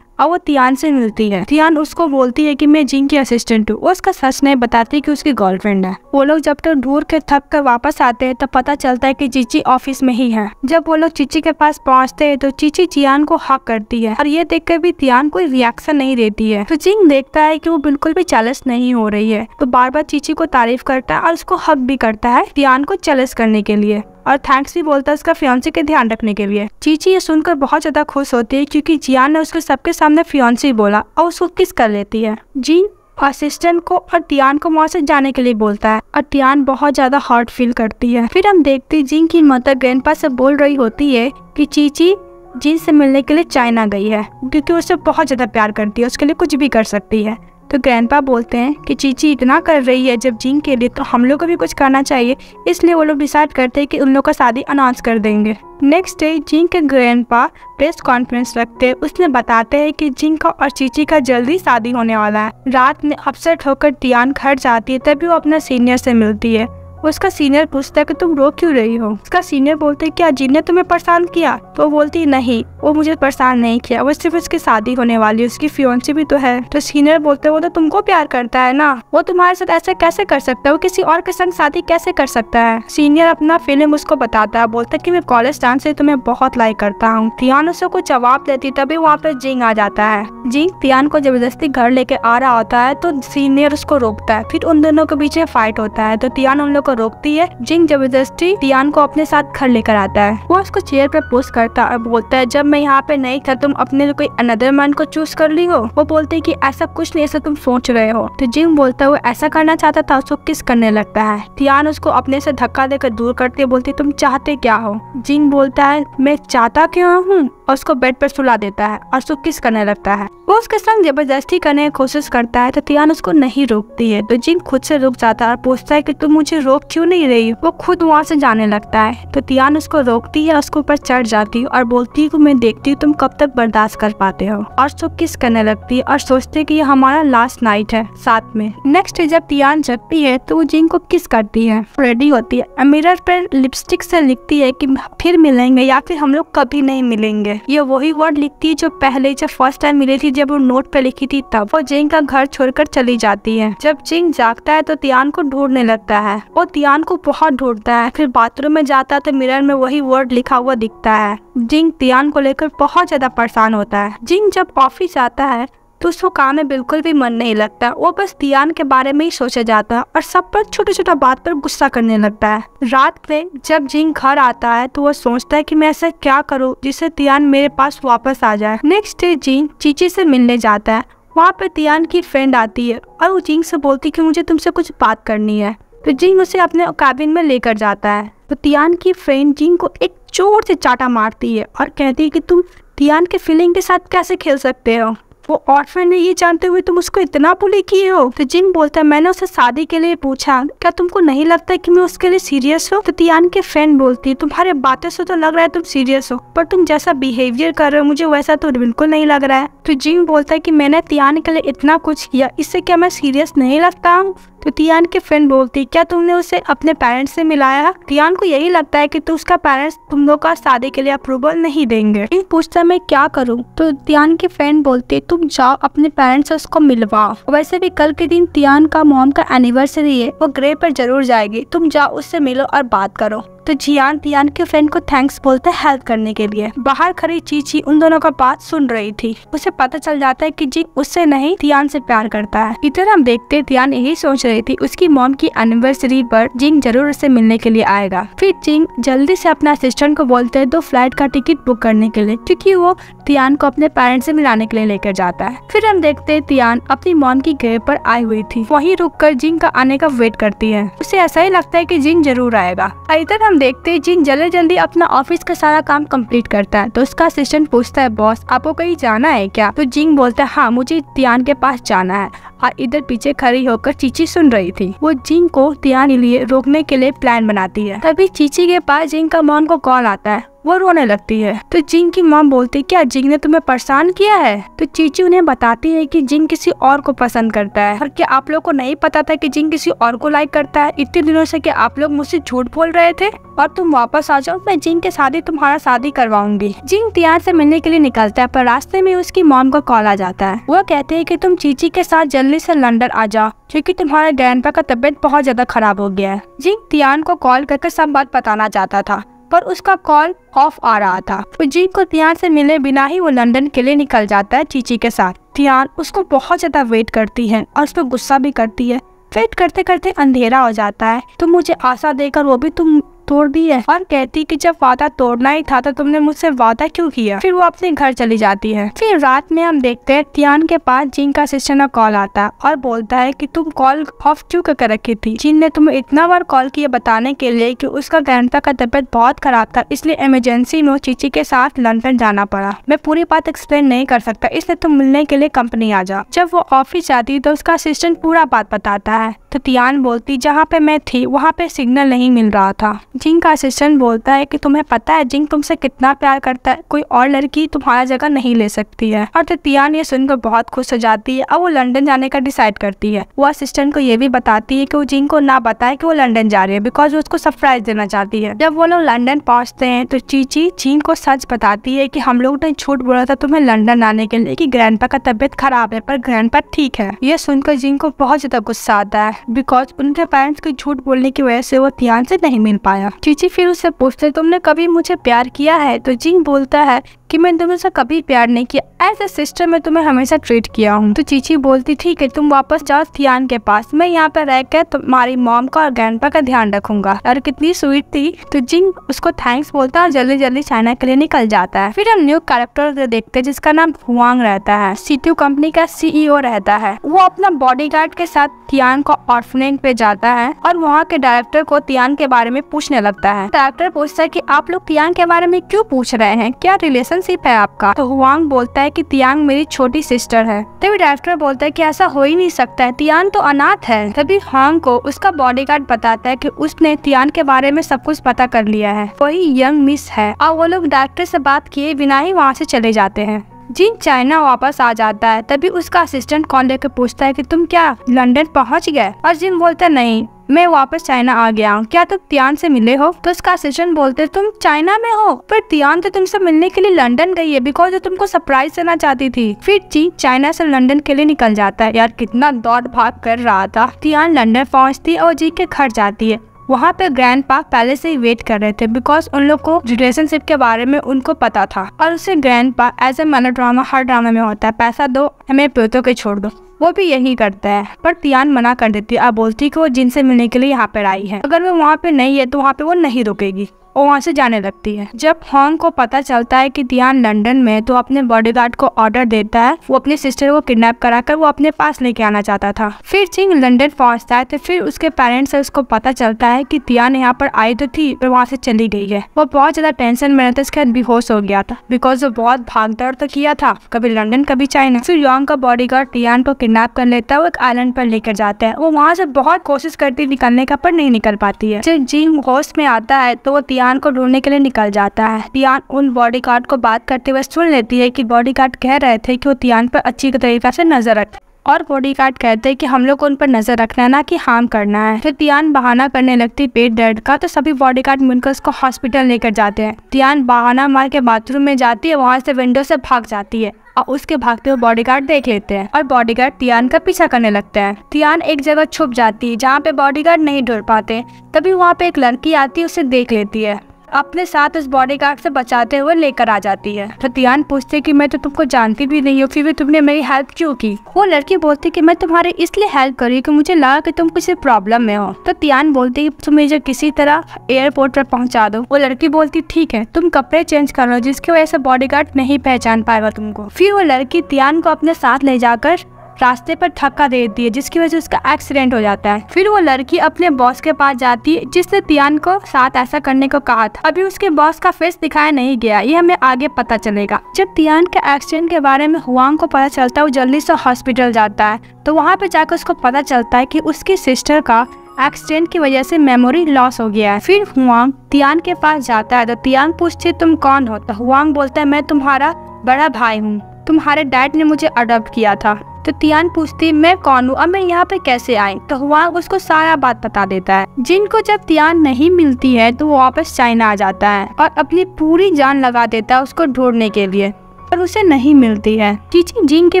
और वो तियान से मिलती है तियान उसको बोलती है कि मैं जिंग की असिस्टेंट हूँ वो उसका सच नहीं बताती कि उसकी गर्लफ्रेंड है वो लोग जब तक तो ढूंढ के थक कर वापस आते हैं तब तो पता चलता है कि चीची ऑफिस में ही है जब वो लोग चीची के पास पहुँचते हैं तो चीची जियान को हक करती है और ये कर भी तियान कोई रिएक्शन नहीं देती है तो चिंग देखता है की वो बिल्कुल भी चैलेंज नहीं हो रही है तो बार बार चीची को तारीफ करता है और उसको हक भी करता है तियान को चैलेंज करने के लिए और थैंक्स भी बोलता है उसका फियोन्सी के ध्यान रखने के लिए चीची ये सुनकर बहुत ज्यादा खुश होती है क्योंकि जियान ने उसके सबके सामने फियोन्सी बोला और उसको किस कर लेती है जी असिस्टेंट को और टियान को वहाँ से जाने के लिए बोलता है और टियान बहुत ज्यादा हॉट फील करती है फिर हम देखते जिंग की मदर ग्रैंडपा से बोल रही होती है कि चीची जीन से मिलने के लिए चाइना गई है क्योंकि उससे बहुत ज़्यादा प्यार करती है उसके लिए कुछ भी कर सकती है तो ग्रैंडपा बोलते हैं कि चीची इतना कर रही है जब जीन के लिए तो हम लोग को भी कुछ करना चाहिए इसलिए वो लोग डिसाइड करते हैं कि उन लोग का शादी अनाउंस कर देंगे नेक्स्ट डे जीन के ग्रैंडपा प्रेस कॉन्फ्रेंस रखते हैं उसमें बताते हैं कि जिंक का और चीची का जल्दी शादी होने वाला है रात में अपसेट होकर टियान घर जाती है तभी वो अपना सीनियर से मिलती है उसका सीनियर पूछता है कि तुम रो क्यों रही हो उसका सीनियर बोलते है क्या जिन ने तुम्हें परेशान किया तो बोलती नहीं वो मुझे परेशान नहीं किया वो सिर्फ उसकी शादी होने वाली उसकी फ्योन्सी भी तो है तो सीनियर बोलते वो तो तुमको प्यार करता है ना वो तुम्हारे साथ ऐसा कैसे कर सकता है वो किसी और के संग शादी कैसे कर सकता है सीनियर अपना फीलिंग उसको बताता है बोलता है की मैं कॉलेज टाइम से तुम्हें बहुत लाइक करता हूँ तियान उसे कुछ जवाब देती तभी वहाँ पे जिंग आ जाता है जिंग तियान को जबरदस्ती घर लेके आ रहा होता है तो सीनियर उसको रोकता है फिर उन दोनों के बीच में फाइट होता है तो तियान उन लोग को रोकती है जिंग जबरदस्ती टियान को अपने साथ घर लेकर आता है वो उसको चेयर पर पोस्ट करता और बोलता है जब मैं यहाँ पे नहीं था तुम अपने कोई अनदर मैन को चूज कर ली हो वो बोलते है की ऐसा कुछ नहीं ऐसा तुम सोच रहे हो तो जिंग बोलता है वो ऐसा करना चाहता था उसको किस करने लगता है टियान उसको अपने से धक्का देकर दूर करते बोलती तुम चाहते क्या हो जिंग बोलता है मैं चाहता क्यों हूँ और उसको बेड पर सुला देता है और उसको किस करने लगता है वो उसके संग जबरदस्ती करने की कोशिश करता है तो तियान उसको नहीं रोकती है तो जिंग खुद से रुक जाता है और पूछता है कि तुम मुझे रोक क्यों नहीं रही वो खुद वहाँ से जाने लगता है तो तियान उसको रोकती है उसके ऊपर चढ़ जाती है और बोलती है कि मैं देखती हूँ तुम कब तक बर्दाश्त कर पाते हो और सब किस करने लगती है और सोचते है ये हमारा लास्ट नाइट है साथ में नेक्स्ट जब तियान जगती है तो वो जिंग को किस करती है रेडी होती है मिरर पर लिपस्टिक से लिखती है की फिर मिलेंगे या फिर हम लोग कभी नहीं मिलेंगे ये वही वर्ड लिखती है जो पहले जब फर्स्ट टाइम मिली थी जब वो नोट पे लिखी थी तब वो जिंग का घर छोड़कर चली जाती है जब जिंग जागता है तो तियान को ढूंढने लगता है वो तियान को बहुत ढूंढता है फिर बाथरूम में जाता है तो मिरर में वही वर्ड लिखा हुआ दिखता है जिंग तियान को लेकर बहुत ज्यादा परेशान होता है जिंग जब ऑफिस आता है तो उसको काम में बिल्कुल भी मन नहीं लगता वो बस दियान के बारे में ही सोचा जाता है और सब पर छोटा छोटा बात पर गुस्सा करने लगता है रात में जब जिंग घर आता है तो वो सोचता है कि मैं ऐसा क्या करूँ जिससे दियान मेरे पास वापस आ जाए नेक्स्ट डे जिंग चीची से मिलने जाता है वहाँ पर तियान की फ्रेंड आती है और वो जिंग से बोलती है कि मुझे तुमसे कुछ बात करनी है तो जिंग उसे अपने कैबिन में लेकर जाता है तो तियान की फ्रेंड जिंग को एक जोर से चाटा मारती है और कहती है कि तुम तियान के फीलिंग के साथ कैसे खेल सकते हो वो ऑर्फन है ये जानते हुए तुम उसको इतना बुली किए हो तो जिन बोलता है मैंने उसे शादी के लिए पूछा क्या तुमको नहीं लगता कि मैं उसके लिए सीरियस हूँ तो तियान के फ्रेंड बोलती है तुम्हारे बातें से तो लग रहा है तुम सीरियस हो पर तुम जैसा बिहेवियर कर रहे हो मुझे वैसा तो बिल्कुल नहीं लग रहा है फिर तो जिंग बोलता है कि मैंने तियान के लिए इतना कुछ किया इससे क्या मैं सीरियस नहीं लगता हूँ तो तियान की फ्रेंड बोलती क्या तुमने उसे अपने पेरेंट्स से मिलाया तियान को यही लगता है कि तो उसका पेरेंट्स तुम लोग का शादी के लिए अप्रूवल नहीं देंगे इन पूछता मैं क्या करूँ तो तियान की फ्रेंड बोलती है तुम जाओ अपने पेरेंट्स से उसको मिलवाओ वैसे भी कल के दिन तियान का मोम का एनिवर्सरी है वो ग्रे पर जरूर जाएगी तुम जाओ उससे मिलो और बात करो तो जियान तियान के फ्रेंड को थैंक्स बोलते हेल्प करने के लिए बाहर खड़ी चीची उन दोनों का बात सुन रही थी उसे पता चल जाता है कि जी उससे नहीं तियान से प्यार करता है इधर हम देखते तियान यही सोच रही थी उसकी मॉम की एनिवर्सरी पर जिंग जरूर उसे मिलने के लिए आएगा फिर जिंग जल्दी से अपने असिस्टेंट को बोलते हैं दो फ्लाइट का टिकट बुक करने के लिए क्योंकि वो तियान को अपने पेरेंट्स से मिलाने के लिए लेकर जाता है फिर हम देखते हैं तियान अपनी मॉम की गेव पर आई हुई थी वहीं रुक कर जिंग का आने का वेट करती है उसे ऐसा ही लगता है की जिंग जरूर आएगा इधर हम देखते हैं जिन जल्दी जल्दी अपना ऑफिस का सारा काम कंप्लीट करता है तो उसका असिस्टेंट पूछता है बॉस आपको कहीं जाना है क्या तो जिंग बोलता है हाँ मुझे तियान के पास जाना है और इधर पीछे खड़ी होकर चीची सुन रही थी वो जिंग को तियान लिए रोकने के लिए प्लान बनाती है तभी चीची के पास जिंग का मोहन को कॉल आता है वो रोने लगती है तो जिंग की माँ बोलती क्या जिंग ने तुम्हें परेशान किया है तो चीची उन्हें बताती है कि जिंग किसी और को पसंद करता है और क्या आप लोग को नहीं पता था कि जिंग किसी और को लाइक करता है इतने दिनों से कि आप लोग मुझसे झूठ बोल रहे थे और तुम वापस आ जाओ मैं जिंग के शादी तुम्हारा शादी करवाऊंगी जिंग तैयार से मिलने के लिए निकलता है पर रास्ते में उसकी मॉम का कॉल आ जाता है वो कहते हैं कि तुम चीची के साथ जल्दी से लंदन आ जाओ क्योंकि तुम्हारे ग्रैंडपा का तबीयत बहुत ज्यादा खराब हो गया है जिंग तियान को कॉल करके सब बात बताना चाहता था पर उसका कॉल ऑफ आ रहा था जीप को तियान से मिले बिना ही वो लंदन के लिए निकल जाता है चीची के साथ तियान उसको बहुत ज़्यादा वेट करती है और उस पर गुस्सा भी करती है वेट करते करते अंधेरा हो जाता है तो मुझे आशा देकर वो भी तुम तोड़ दी है और कहती कि जब वादा तोड़ना ही था तो तुमने मुझसे वादा क्यों किया फिर वो अपने घर चली जाती है फिर रात में हम देखते हैं तियान के पास जिन का सिस्टर का कॉल आता है और बोलता है कि तुम कॉल ऑफ क्यों कर रखी थी जिन ने तुम्हें इतना बार कॉल किया बताने के लिए की उसका ग्रैंडपा का तबियत बहुत खराब था इसलिए इमरजेंसी में चीची के साथ लंदन जाना पड़ा मैं पूरी बात एक्सप्लेन नहीं कर सकता इसलिए तुम मिलने के लिए कंपनी आ जाओ जब वो ऑफिस जाती तो उसका असिस्टेंट पूरा बात बताता है तो तियान बोलती जहाँ पे मैं थी वहाँ पे सिग्नल नहीं मिल रहा था जिंक का असिस्टेंट बोलता है कि तुम्हें पता है जिंक तुमसे कितना प्यार करता है कोई और लड़की तुम्हारा जगह नहीं ले सकती है और तितियान ये सुनकर बहुत खुश हो जाती है और वो लंदन जाने का डिसाइड करती है वो असिस्टेंट को ये भी बताती है कि वो जिंक को ना बताए कि वो लंदन जा रही है बिकॉज उसको सरप्राइज देना चाहती है जब वो लोग लंदन पहुंचते हैं तो चीची जिंक को सच बताती है की हम लोग ने झूठ बोला था तुम्हें लंदन आने के लिए की ग्रैंड का तबियत खराब है पर ग्रैंड ठीक है ये सुनकर जिंक को बहुत ज्यादा गुस्सा आता है बिकॉज उनके पेरेंट्स की झूठ बोलने की वजह से वो ध्यान से नहीं मिल पाया चीची फिर उससे पूछते तुमने कभी मुझे प्यार किया है तो जिंग बोलता है कि मैंने तुमसे कभी प्यार नहीं किया ऐसे ए सिस्टर मैं तुम्हें हमेशा ट्रीट किया हूँ तो चीची बोलती ठीक है तुम वापस जाओ थियान के पास मैं यहाँ पर रहकर तुम्हारी मॉम का और ग्रैंड का ध्यान रखूंगा और कितनी स्वीट थी तो जिंग उसको थैंक्स बोलता है और जल्दी जल्दी चाइना के लिए निकल जाता है फिर हम न्यू कैरेक्टर देखते हैं जिसका नाम हुआंग रहता है सीटू कंपनी का सीईओ e रहता है वो अपना बॉडी के साथ तियान को ऑर्फनेट पे जाता है और वहाँ के डायरेक्टर को तियान के बारे में पूछने लगता है डायरेक्टर पूछता है की आप लोग तियान के बारे में क्यूँ पूछ रहे हैं क्या रिलेशन रिलेशनशिप है आपका तो हुआंग बोलता है कि तियांग मेरी छोटी सिस्टर है तभी डायरेक्टर बोलता है कि ऐसा हो ही नहीं सकता है तियांग तो अनाथ है तभी हांग को उसका गार्ड बताता है की उसने तियांग के बारे में सब कुछ पता कर लिया है वही यंग मिस है और वो लोग डायरेक्टर से बात किए बिना ही वहाँ से चले जाते हैं जिन चाइना वापस आ जाता है तभी उसका असिस्टेंट कॉल लेकर पूछता है कि तुम क्या लंदन पहुंच गए और जिन बोलता नहीं मैं वापस चाइना आ गया हूँ क्या तुम तो तियान से मिले हो तो उसका असिस्टेंट बोलते तुम चाइना में हो पर तियान तो तुमसे मिलने के लिए लंदन गई है बिकॉज वो तुमको सरप्राइज देना चाहती थी फिर जी चाइना से लंदन के लिए निकल जाता है यार कितना दौड़ भाग कर रहा था तियान लंदन पहुँचती और जी के घर जाती है वहाँ पे ग्रैंड पा पहले से ही वेट कर रहे थे बिकॉज उन लोग को रिलेशनशिप के बारे में उनको पता था और उसे ग्रैंड पा एज ए मेनो ड्रामा हर ड्रामा में होता है पैसा दो हमें प्योतो के छोड़ दो वो भी यही करता है पर तियान मना कर देती है बोलती है कि वो जिनसे मिलने के लिए यहाँ पर आई है अगर वो वहाँ पे नहीं है तो वहाँ पे वो नहीं रुकेगी और वहाँ से जाने लगती है जब हॉन्ग को पता चलता है कि दियान लंदन में तो अपने बॉडीगार्ड को ऑर्डर देता है वो अपने सिस्टर को किडनैप कराकर वो अपने पास लेके आना चाहता था फिर चिंग लंदन पहुँचता है तो फिर उसके पेरेंट्स से उसको पता चलता है कि दियान यहाँ पर आई तो थी पर वहाँ से चली गई है वो बहुत ज्यादा टेंशन में रहता इसके बेहोश हो गया था बिकॉज वो बहुत भाग तो किया था कभी लंदन कभी चाइना फिर योंग का बॉडीगार्ड दियान को किडनेप कर लेता है वो एक आईलैंड पर लेकर जाता है वो वहाँ से बहुत कोशिश करती निकलने का पर नहीं निकल पाती है जब जिंग होश में आता है तो वो दियान पियान को ढूंढने के लिए निकल जाता है पियान उन बॉडीगार्ड को बात करते हुए सुन लेती है कि बॉडीगार्ड कह रहे थे कि वो तियान पर अच्छी तरीके से नजर रखते और बॉडी गार्ड कहते हैं कि हम लोग को उन पर नज़र रखना है ना कि हार्म करना है फिर तियान बहाना करने लगती पेट दर्द का तो सभी बॉडी गार्ड मिलकर उसको हॉस्पिटल लेकर जाते हैं तियान बहाना मार के बाथरूम में जाती है वहाँ से विंडो से भाग जाती है और उसके भागते हुए बॉडीगार्ड देख लेते हैं और बॉडीगार्ड तियान का पीछा करने लगते हैं तियान एक जगह छुप जाती है जहाँ पे बॉडीगार्ड नहीं ढूंढ पाते तभी वहाँ पे एक लड़की आती है उसे देख लेती है अपने साथ उस बॉडी गार्ड से बचाते हुए लेकर आ जाती है तो तियान पूछते कि मैं तो तुमको जानती भी नहीं हूँ फिर भी तुमने मेरी हेल्प क्यों की वो लड़की बोलती कि मैं तुम्हारी इसलिए हेल्प करी कि मुझे लगा कि तुम किसी प्रॉब्लम में हो तो तियान बोलती कि तुम मुझे किसी तरह एयरपोर्ट पर पहुंचा दो वो लड़की बोलती ठीक है तुम कपड़े चेंज कर लो जिसकी वजह से गार्ड नहीं पहचान पाएगा तुमको फिर वो लड़की तियान को अपने साथ ले जाकर रास्ते पर धक्का दे देती है जिसकी वजह से उसका एक्सीडेंट हो जाता है फिर वो लड़की अपने बॉस के पास जाती है जिसने तियान को साथ ऐसा करने को कहा था अभी उसके बॉस का फेस दिखाया नहीं गया ये हमें आगे पता चलेगा जब तियान के एक्सीडेंट के बारे में हुआंग को पता चलता है वो जल्दी से हॉस्पिटल जाता है तो वहाँ पे जाकर उसको पता चलता है की उसकी सिस्टर का एक्सीडेंट की वजह से मेमोरी लॉस हो गया है फिर हुआंग तियान के पास जाता है तो तियान पूछते तुम कौन हो तो हुआंग बोलता है मैं तुम्हारा बड़ा भाई हूँ तुम्हारे डैड ने मुझे अडोप्ट किया था तो तियान पूछती मैं कौन हूँ अब मैं यहाँ पे कैसे आई तो हुआ उसको सारा बात बता देता है जिनको जब तियान नहीं मिलती है तो वो वापस चाइना आ जाता है और अपनी पूरी जान लगा देता है उसको ढूंढने के लिए पर उसे नहीं मिलती है चीची जिंग के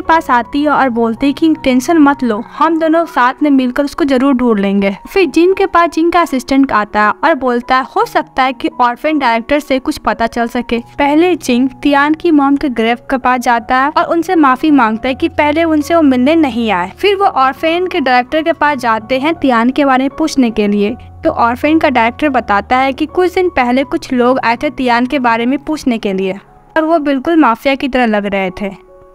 पास आती है और बोलती है कि टेंशन मत लो हम दोनों साथ में मिलकर उसको जरूर ढूंढ लेंगे फिर जिंग के पास जिंग का असिस्टेंट आता है और बोलता है हो सकता है कि ऑर्फेन डायरेक्टर से कुछ पता चल सके पहले जिंग तियान की मोम के ग्रेव के पास जाता है और उनसे माफी मांगता है की पहले उनसे वो मिलने नहीं आए फिर वो ऑर्फेन के डायरेक्टर के पास जाते हैं तियान के बारे में पूछने के लिए तो ऑर्फेन का डायरेक्टर बताता है कि कुछ दिन पहले कुछ लोग आए थे तियान के बारे में पूछने के लिए और वो बिल्कुल माफिया की तरह लग रहे थे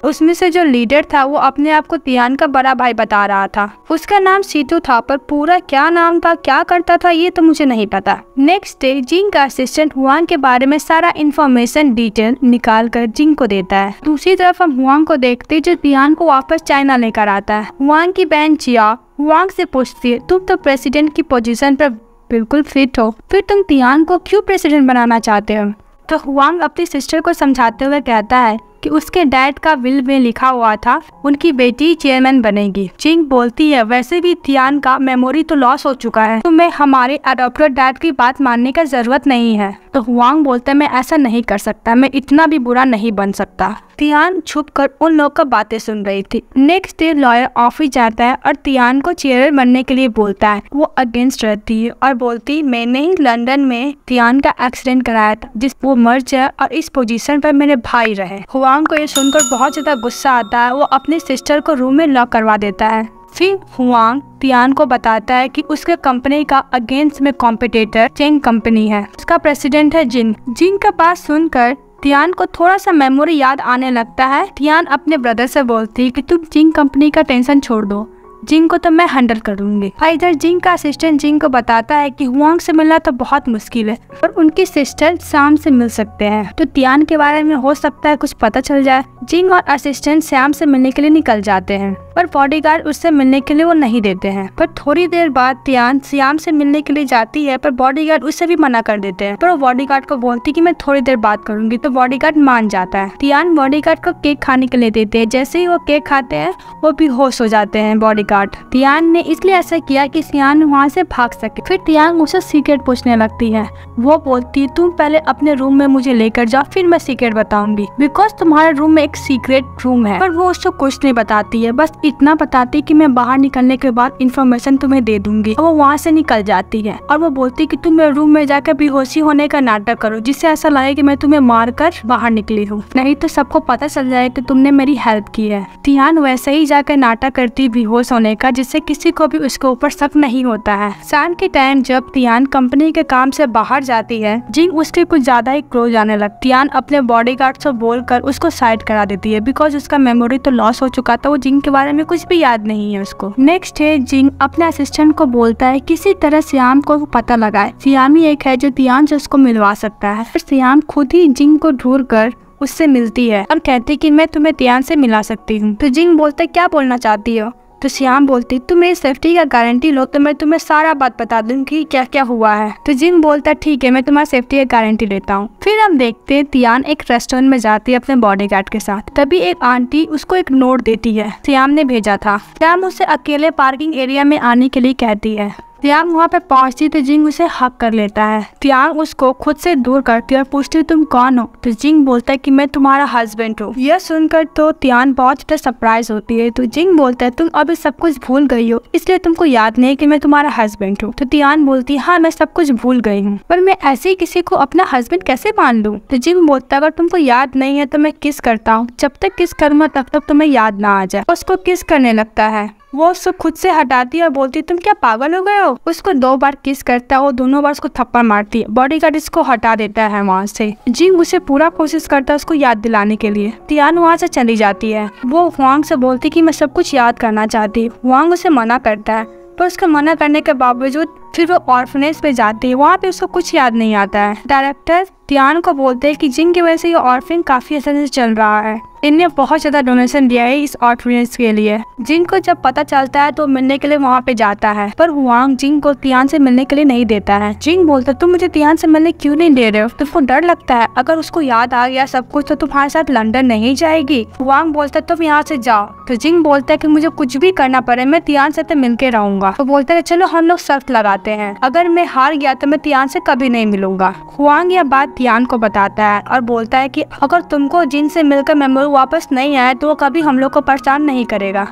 उसमें से जो लीडर था वो अपने आप को तियान का बड़ा भाई बता रहा था उसका नाम सीतू था पर पूरा क्या नाम था क्या करता था ये तो मुझे नहीं पता नेक्स्ट डे जिंग का असिस्टेंट हुआंग के बारे में सारा इन्फॉर्मेशन डिटेल निकाल कर जिंग को देता है दूसरी तरफ हम हुआंग को देखते जो तियान को वापस चाइना लेकर आता है हुआंग की बहन चिया हुआंग से पूछती है तुम तो प्रेसिडेंट की पोजिशन पर बिल्कुल फिट हो फिर तुम तियान को क्यूँ प्रेसिडेंट बनाना चाहते हो तो हुआंग अपनी सिस्टर को समझाते हुए कहता है कि उसके डैड का विल में लिखा हुआ था उनकी बेटी चेयरमैन बनेगी चिंग बोलती है वैसे भी थियान का मेमोरी तो लॉस हो चुका है तुम्हें हमारे अडोप्टर डैड की बात मानने का जरूरत नहीं है तो हुआंग बोलते मैं ऐसा नहीं कर सकता मैं इतना भी बुरा नहीं बन सकता तियान छुप कर उन लोग का बातें सुन रही थी नेक्स्ट डे लॉयर ऑफिस जाता है और तियान को चेयरमैन बनने के लिए बोलता है वो अगेंस्ट रहती है और बोलती मैंने ही लंदन में तियान का एक्सीडेंट कराया था जिस वो मर जाए और इस पोजीशन पर मेरे भाई रहे हुआ टॉम को ये सुनकर बहुत ज़्यादा गुस्सा आता है वो अपने सिस्टर को रूम में लॉक करवा देता है फिर हुआंग तियान को बताता है कि उसके कंपनी का अगेंस्ट में कॉम्पिटेटर चेंग कंपनी है उसका प्रेसिडेंट है जिन जिन का बात सुनकर तियान को थोड़ा सा मेमोरी याद आने लगता है तियान अपने ब्रदर से बोलती है कि तुम चिंग कंपनी का टेंशन छोड़ दो जिंग को तो मैं हैंडल कर लूंगी और इधर जिंग का असिस्टेंट जिंग को बताता है कि हुआंग से मिलना तो बहुत मुश्किल है और उनकी सिस्टर शाम से मिल सकते हैं तो तियान के बारे में हो सकता है कुछ पता चल जाए जिंग और असिस्टेंट श्याम से मिलने के लिए निकल जाते हैं पर बॉडीगार्ड उससे मिलने के लिए वो नहीं देते हैं पर थोड़ी देर बाद तियान श्याम से मिलने के लिए जाती है पर गार्ड उससे भी मना कर देते हैं पर वो गार्ड को बोलती की मैं थोड़ी देर बात करूंगी तो गार्ड मान जाता है तियान गार्ड को केक खाने के लिए देते है जैसे ही वो केक खाते हैं वो भी होश हो जाते हैं बॉडी गार्ड तियांग ने इसलिए ऐसा किया कि सियान वहाँ से भाग सके फिर तियान उसे सीक्रेट पूछने लगती है वो बोलती तुम पहले अपने रूम में मुझे लेकर जाओ फिर मैं सीक्रेट बताऊंगी बिकॉज तुम्हारे रूम में एक सीक्रेट रूम है पर वो उसको कुछ नहीं बताती है बस इतना बताती की मैं बाहर निकलने के बाद इन्फॉर्मेशन तुम्हें दे दूंगी वो वहाँ से निकल जाती है और वो बोलती की तुम मेरे रूम में जाकर बेहोशी होने का नाटक करो जिससे ऐसा लगे की मैं तुम्हें मार कर बाहर निकली हूँ नहीं तो सबको पता चल जाए की तुमने मेरी हेल्प की है तियान वैसे ही जाकर नाटक करती बेहोश सोने का जिससे किसी को भी उसके ऊपर शक नहीं होता है शाम के टाइम जब तियान कंपनी के काम से बाहर जाती है जिंग उसके कुछ ज्यादा ही क्लोज आने लगती तियान अपने बॉडी गार्ड से बोल कर उसको साइड करा देती है बिकॉज उसका मेमोरी तो लॉस हो चुका था वो जिंग के बारे में कुछ भी याद नहीं है उसको नेक्स्ट है जिंग अपने असिस्टेंट को बोलता है किसी तरह श्याम को पता लगाए श्याम ही एक है जो तियान से उसको मिलवा सकता है फिर श्याम खुद ही जिंग को ढूंढ कर उससे मिलती है और कहती कि मैं तुम्हें तियान से मिला सकती हूँ तो जिंग बोलते क्या बोलना चाहती हो तो श्याम बोलती तुम मेरी सेफ्टी का गारंटी लो तो मैं तुम्हें सारा बात बता दूँ की क्या क्या हुआ है तो जिन बोलता ठीक है मैं तुम्हारी सेफ्टी का गारंटी लेता हूँ फिर हम देखते हैं तियान एक रेस्टोरेंट में जाती है अपने बॉडी गार्ड के साथ तभी एक आंटी उसको एक नोट देती है श्याम ने भेजा था श्याम उसे अकेले पार्किंग एरिया में आने के लिए कहती है त्यांग वहाँ पे पहुँचती तो जिंग उसे हक कर लेता है त्यांग उसको खुद से दूर करती और पूछती तुम कौन हो तो जिंग बोलता है कि मैं तुम्हारा हस्बैंड हूँ यह सुनकर तो त्यांग बहुत ज्यादा सरप्राइज होती है तो जिंग बोलता है तुम अभी सब कुछ भूल गई हो इसलिए तुमको याद नहीं कि मैं तुम्हारा हस्बैंड हूँ तो त्यांग बोलती है हाँ मैं सब कुछ भूल गई हूँ पर मैं ऐसे ही किसी को अपना हस्बैंड कैसे मान लूँ तो जिंग बोलता है अगर तुमको याद नहीं है तो मैं किस करता हूँ जब तक किस करूँगा तब तक तुम्हें याद ना आ जाए उसको किस करने लगता है वो उसको खुद से हटाती है और बोलती तुम क्या पागल हो गए हो उसको दो बार किस करता है और दोनों बार उसको थप्पड़ मारती है बॉडी गार्ड इसको हटा देता है वहाँ से जी उसे पूरा कोशिश करता है उसको याद दिलाने के लिए तियान वहाँ से चली जाती है वो वांग से बोलती की मैं सब कुछ याद करना चाहती वांग उसे मना करता है पर उसके मना करने के बावजूद फिर वो ऑर्फनेज पे जाते है वहाँ पे उसको कुछ याद नहीं आता है डायरेक्टर ध्यान को बोलते हैं कि जिनकी वजह से ये ऑर्फिन काफ़ी असर से चल रहा है इनने बहुत ज़्यादा डोनेशन दिया है इस ऑर्फनेज के लिए जिनको जब पता चलता है तो मिलने के लिए वहाँ पे जाता है पर वांग जिंग को तियान से मिलने के लिए नहीं देता है जिंग बोलता तुम मुझे तियान से मिलने क्यों नहीं दे रहे हो तुमको डर लगता है अगर उसको याद आ गया सब कुछ तो तुम्हारे साथ लंदन नहीं जाएगी वांग बोलता तुम यहाँ से जाओ तो जिंग बोलता है की मुझे कुछ भी करना पड़े मैं तियान से मिल के रहूंगा तो बोलता है चलो हम लोग शर्त लगा बताते हैं अगर मैं हार गया तो मैं तियान से कभी नहीं मिलूंगा हुआंग यह बात तियान को बताता है और बोलता है कि अगर तुमको जिन से मिलकर मेमोरी वापस नहीं आए तो वो कभी हम लोग को परेशान नहीं करेगा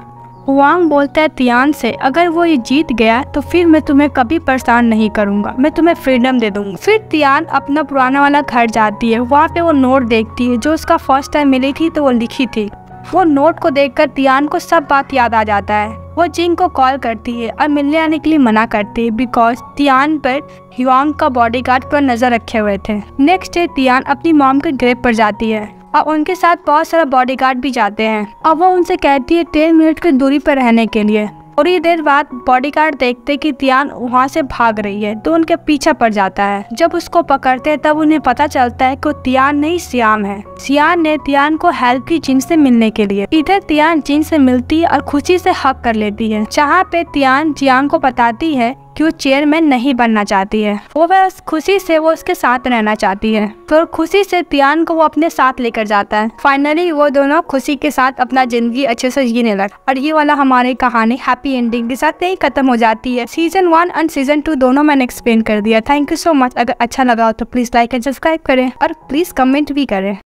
हुआंग बोलता है तियान से अगर वो ये जीत गया तो फिर मैं तुम्हें कभी परेशान नहीं करूंगा मैं तुम्हें फ्रीडम दे दूंगा फिर तियान अपना पुराना वाला घर जाती है वहाँ पे वो नोट देखती है जो उसका फर्स्ट टाइम मिली थी तो वो लिखी थी वो नोट को देखकर तियान को सब बात याद आ जाता है वो जिंग को कॉल करती है और मिलने आने के लिए मना करती है बिकॉज तियान पर युवांग का बॉडीगार्ड पर नज़र रखे हुए थे नेक्स्ट डे तियान अपनी मॉम के ग्रेप पर जाती है और उनके साथ बहुत सारा बॉडीगार्ड भी जाते हैं और वो उनसे कहती है टेन मिनट की दूरी पर रहने के लिए थोड़ी देर बाद बॉडीगार्ड देखते कि तियान वहाँ से भाग रही है तो उनके पीछे पड़ जाता है जब उसको पकड़ते हैं तब उन्हें पता चलता है कि तियान नहीं सियाम है सियान ने तियान को हेल्प की जिन से मिलने के लिए इधर तियान जिन से मिलती और खुशी से हक कर लेती है जहाँ पे तियान जियांग को बताती है कि वो चेयरमैन नहीं बनना चाहती है वो वह खुशी से वो उसके साथ रहना चाहती है तो खुशी से तियान को वो अपने साथ लेकर जाता है फाइनली वो दोनों खुशी के साथ अपना जिंदगी अच्छे से जीने लगा और ये वाला हमारी कहानी हैप्पी एंडिंग के साथ यही खत्म हो जाती है season one and season two दोनों मैंने एक्सप्लेन कर दिया थैंक यू सो मच अगर अच्छा लगा हो तो प्लीज लाइक एंड सब्सक्राइब करें और प्लीज कमेंट भी करें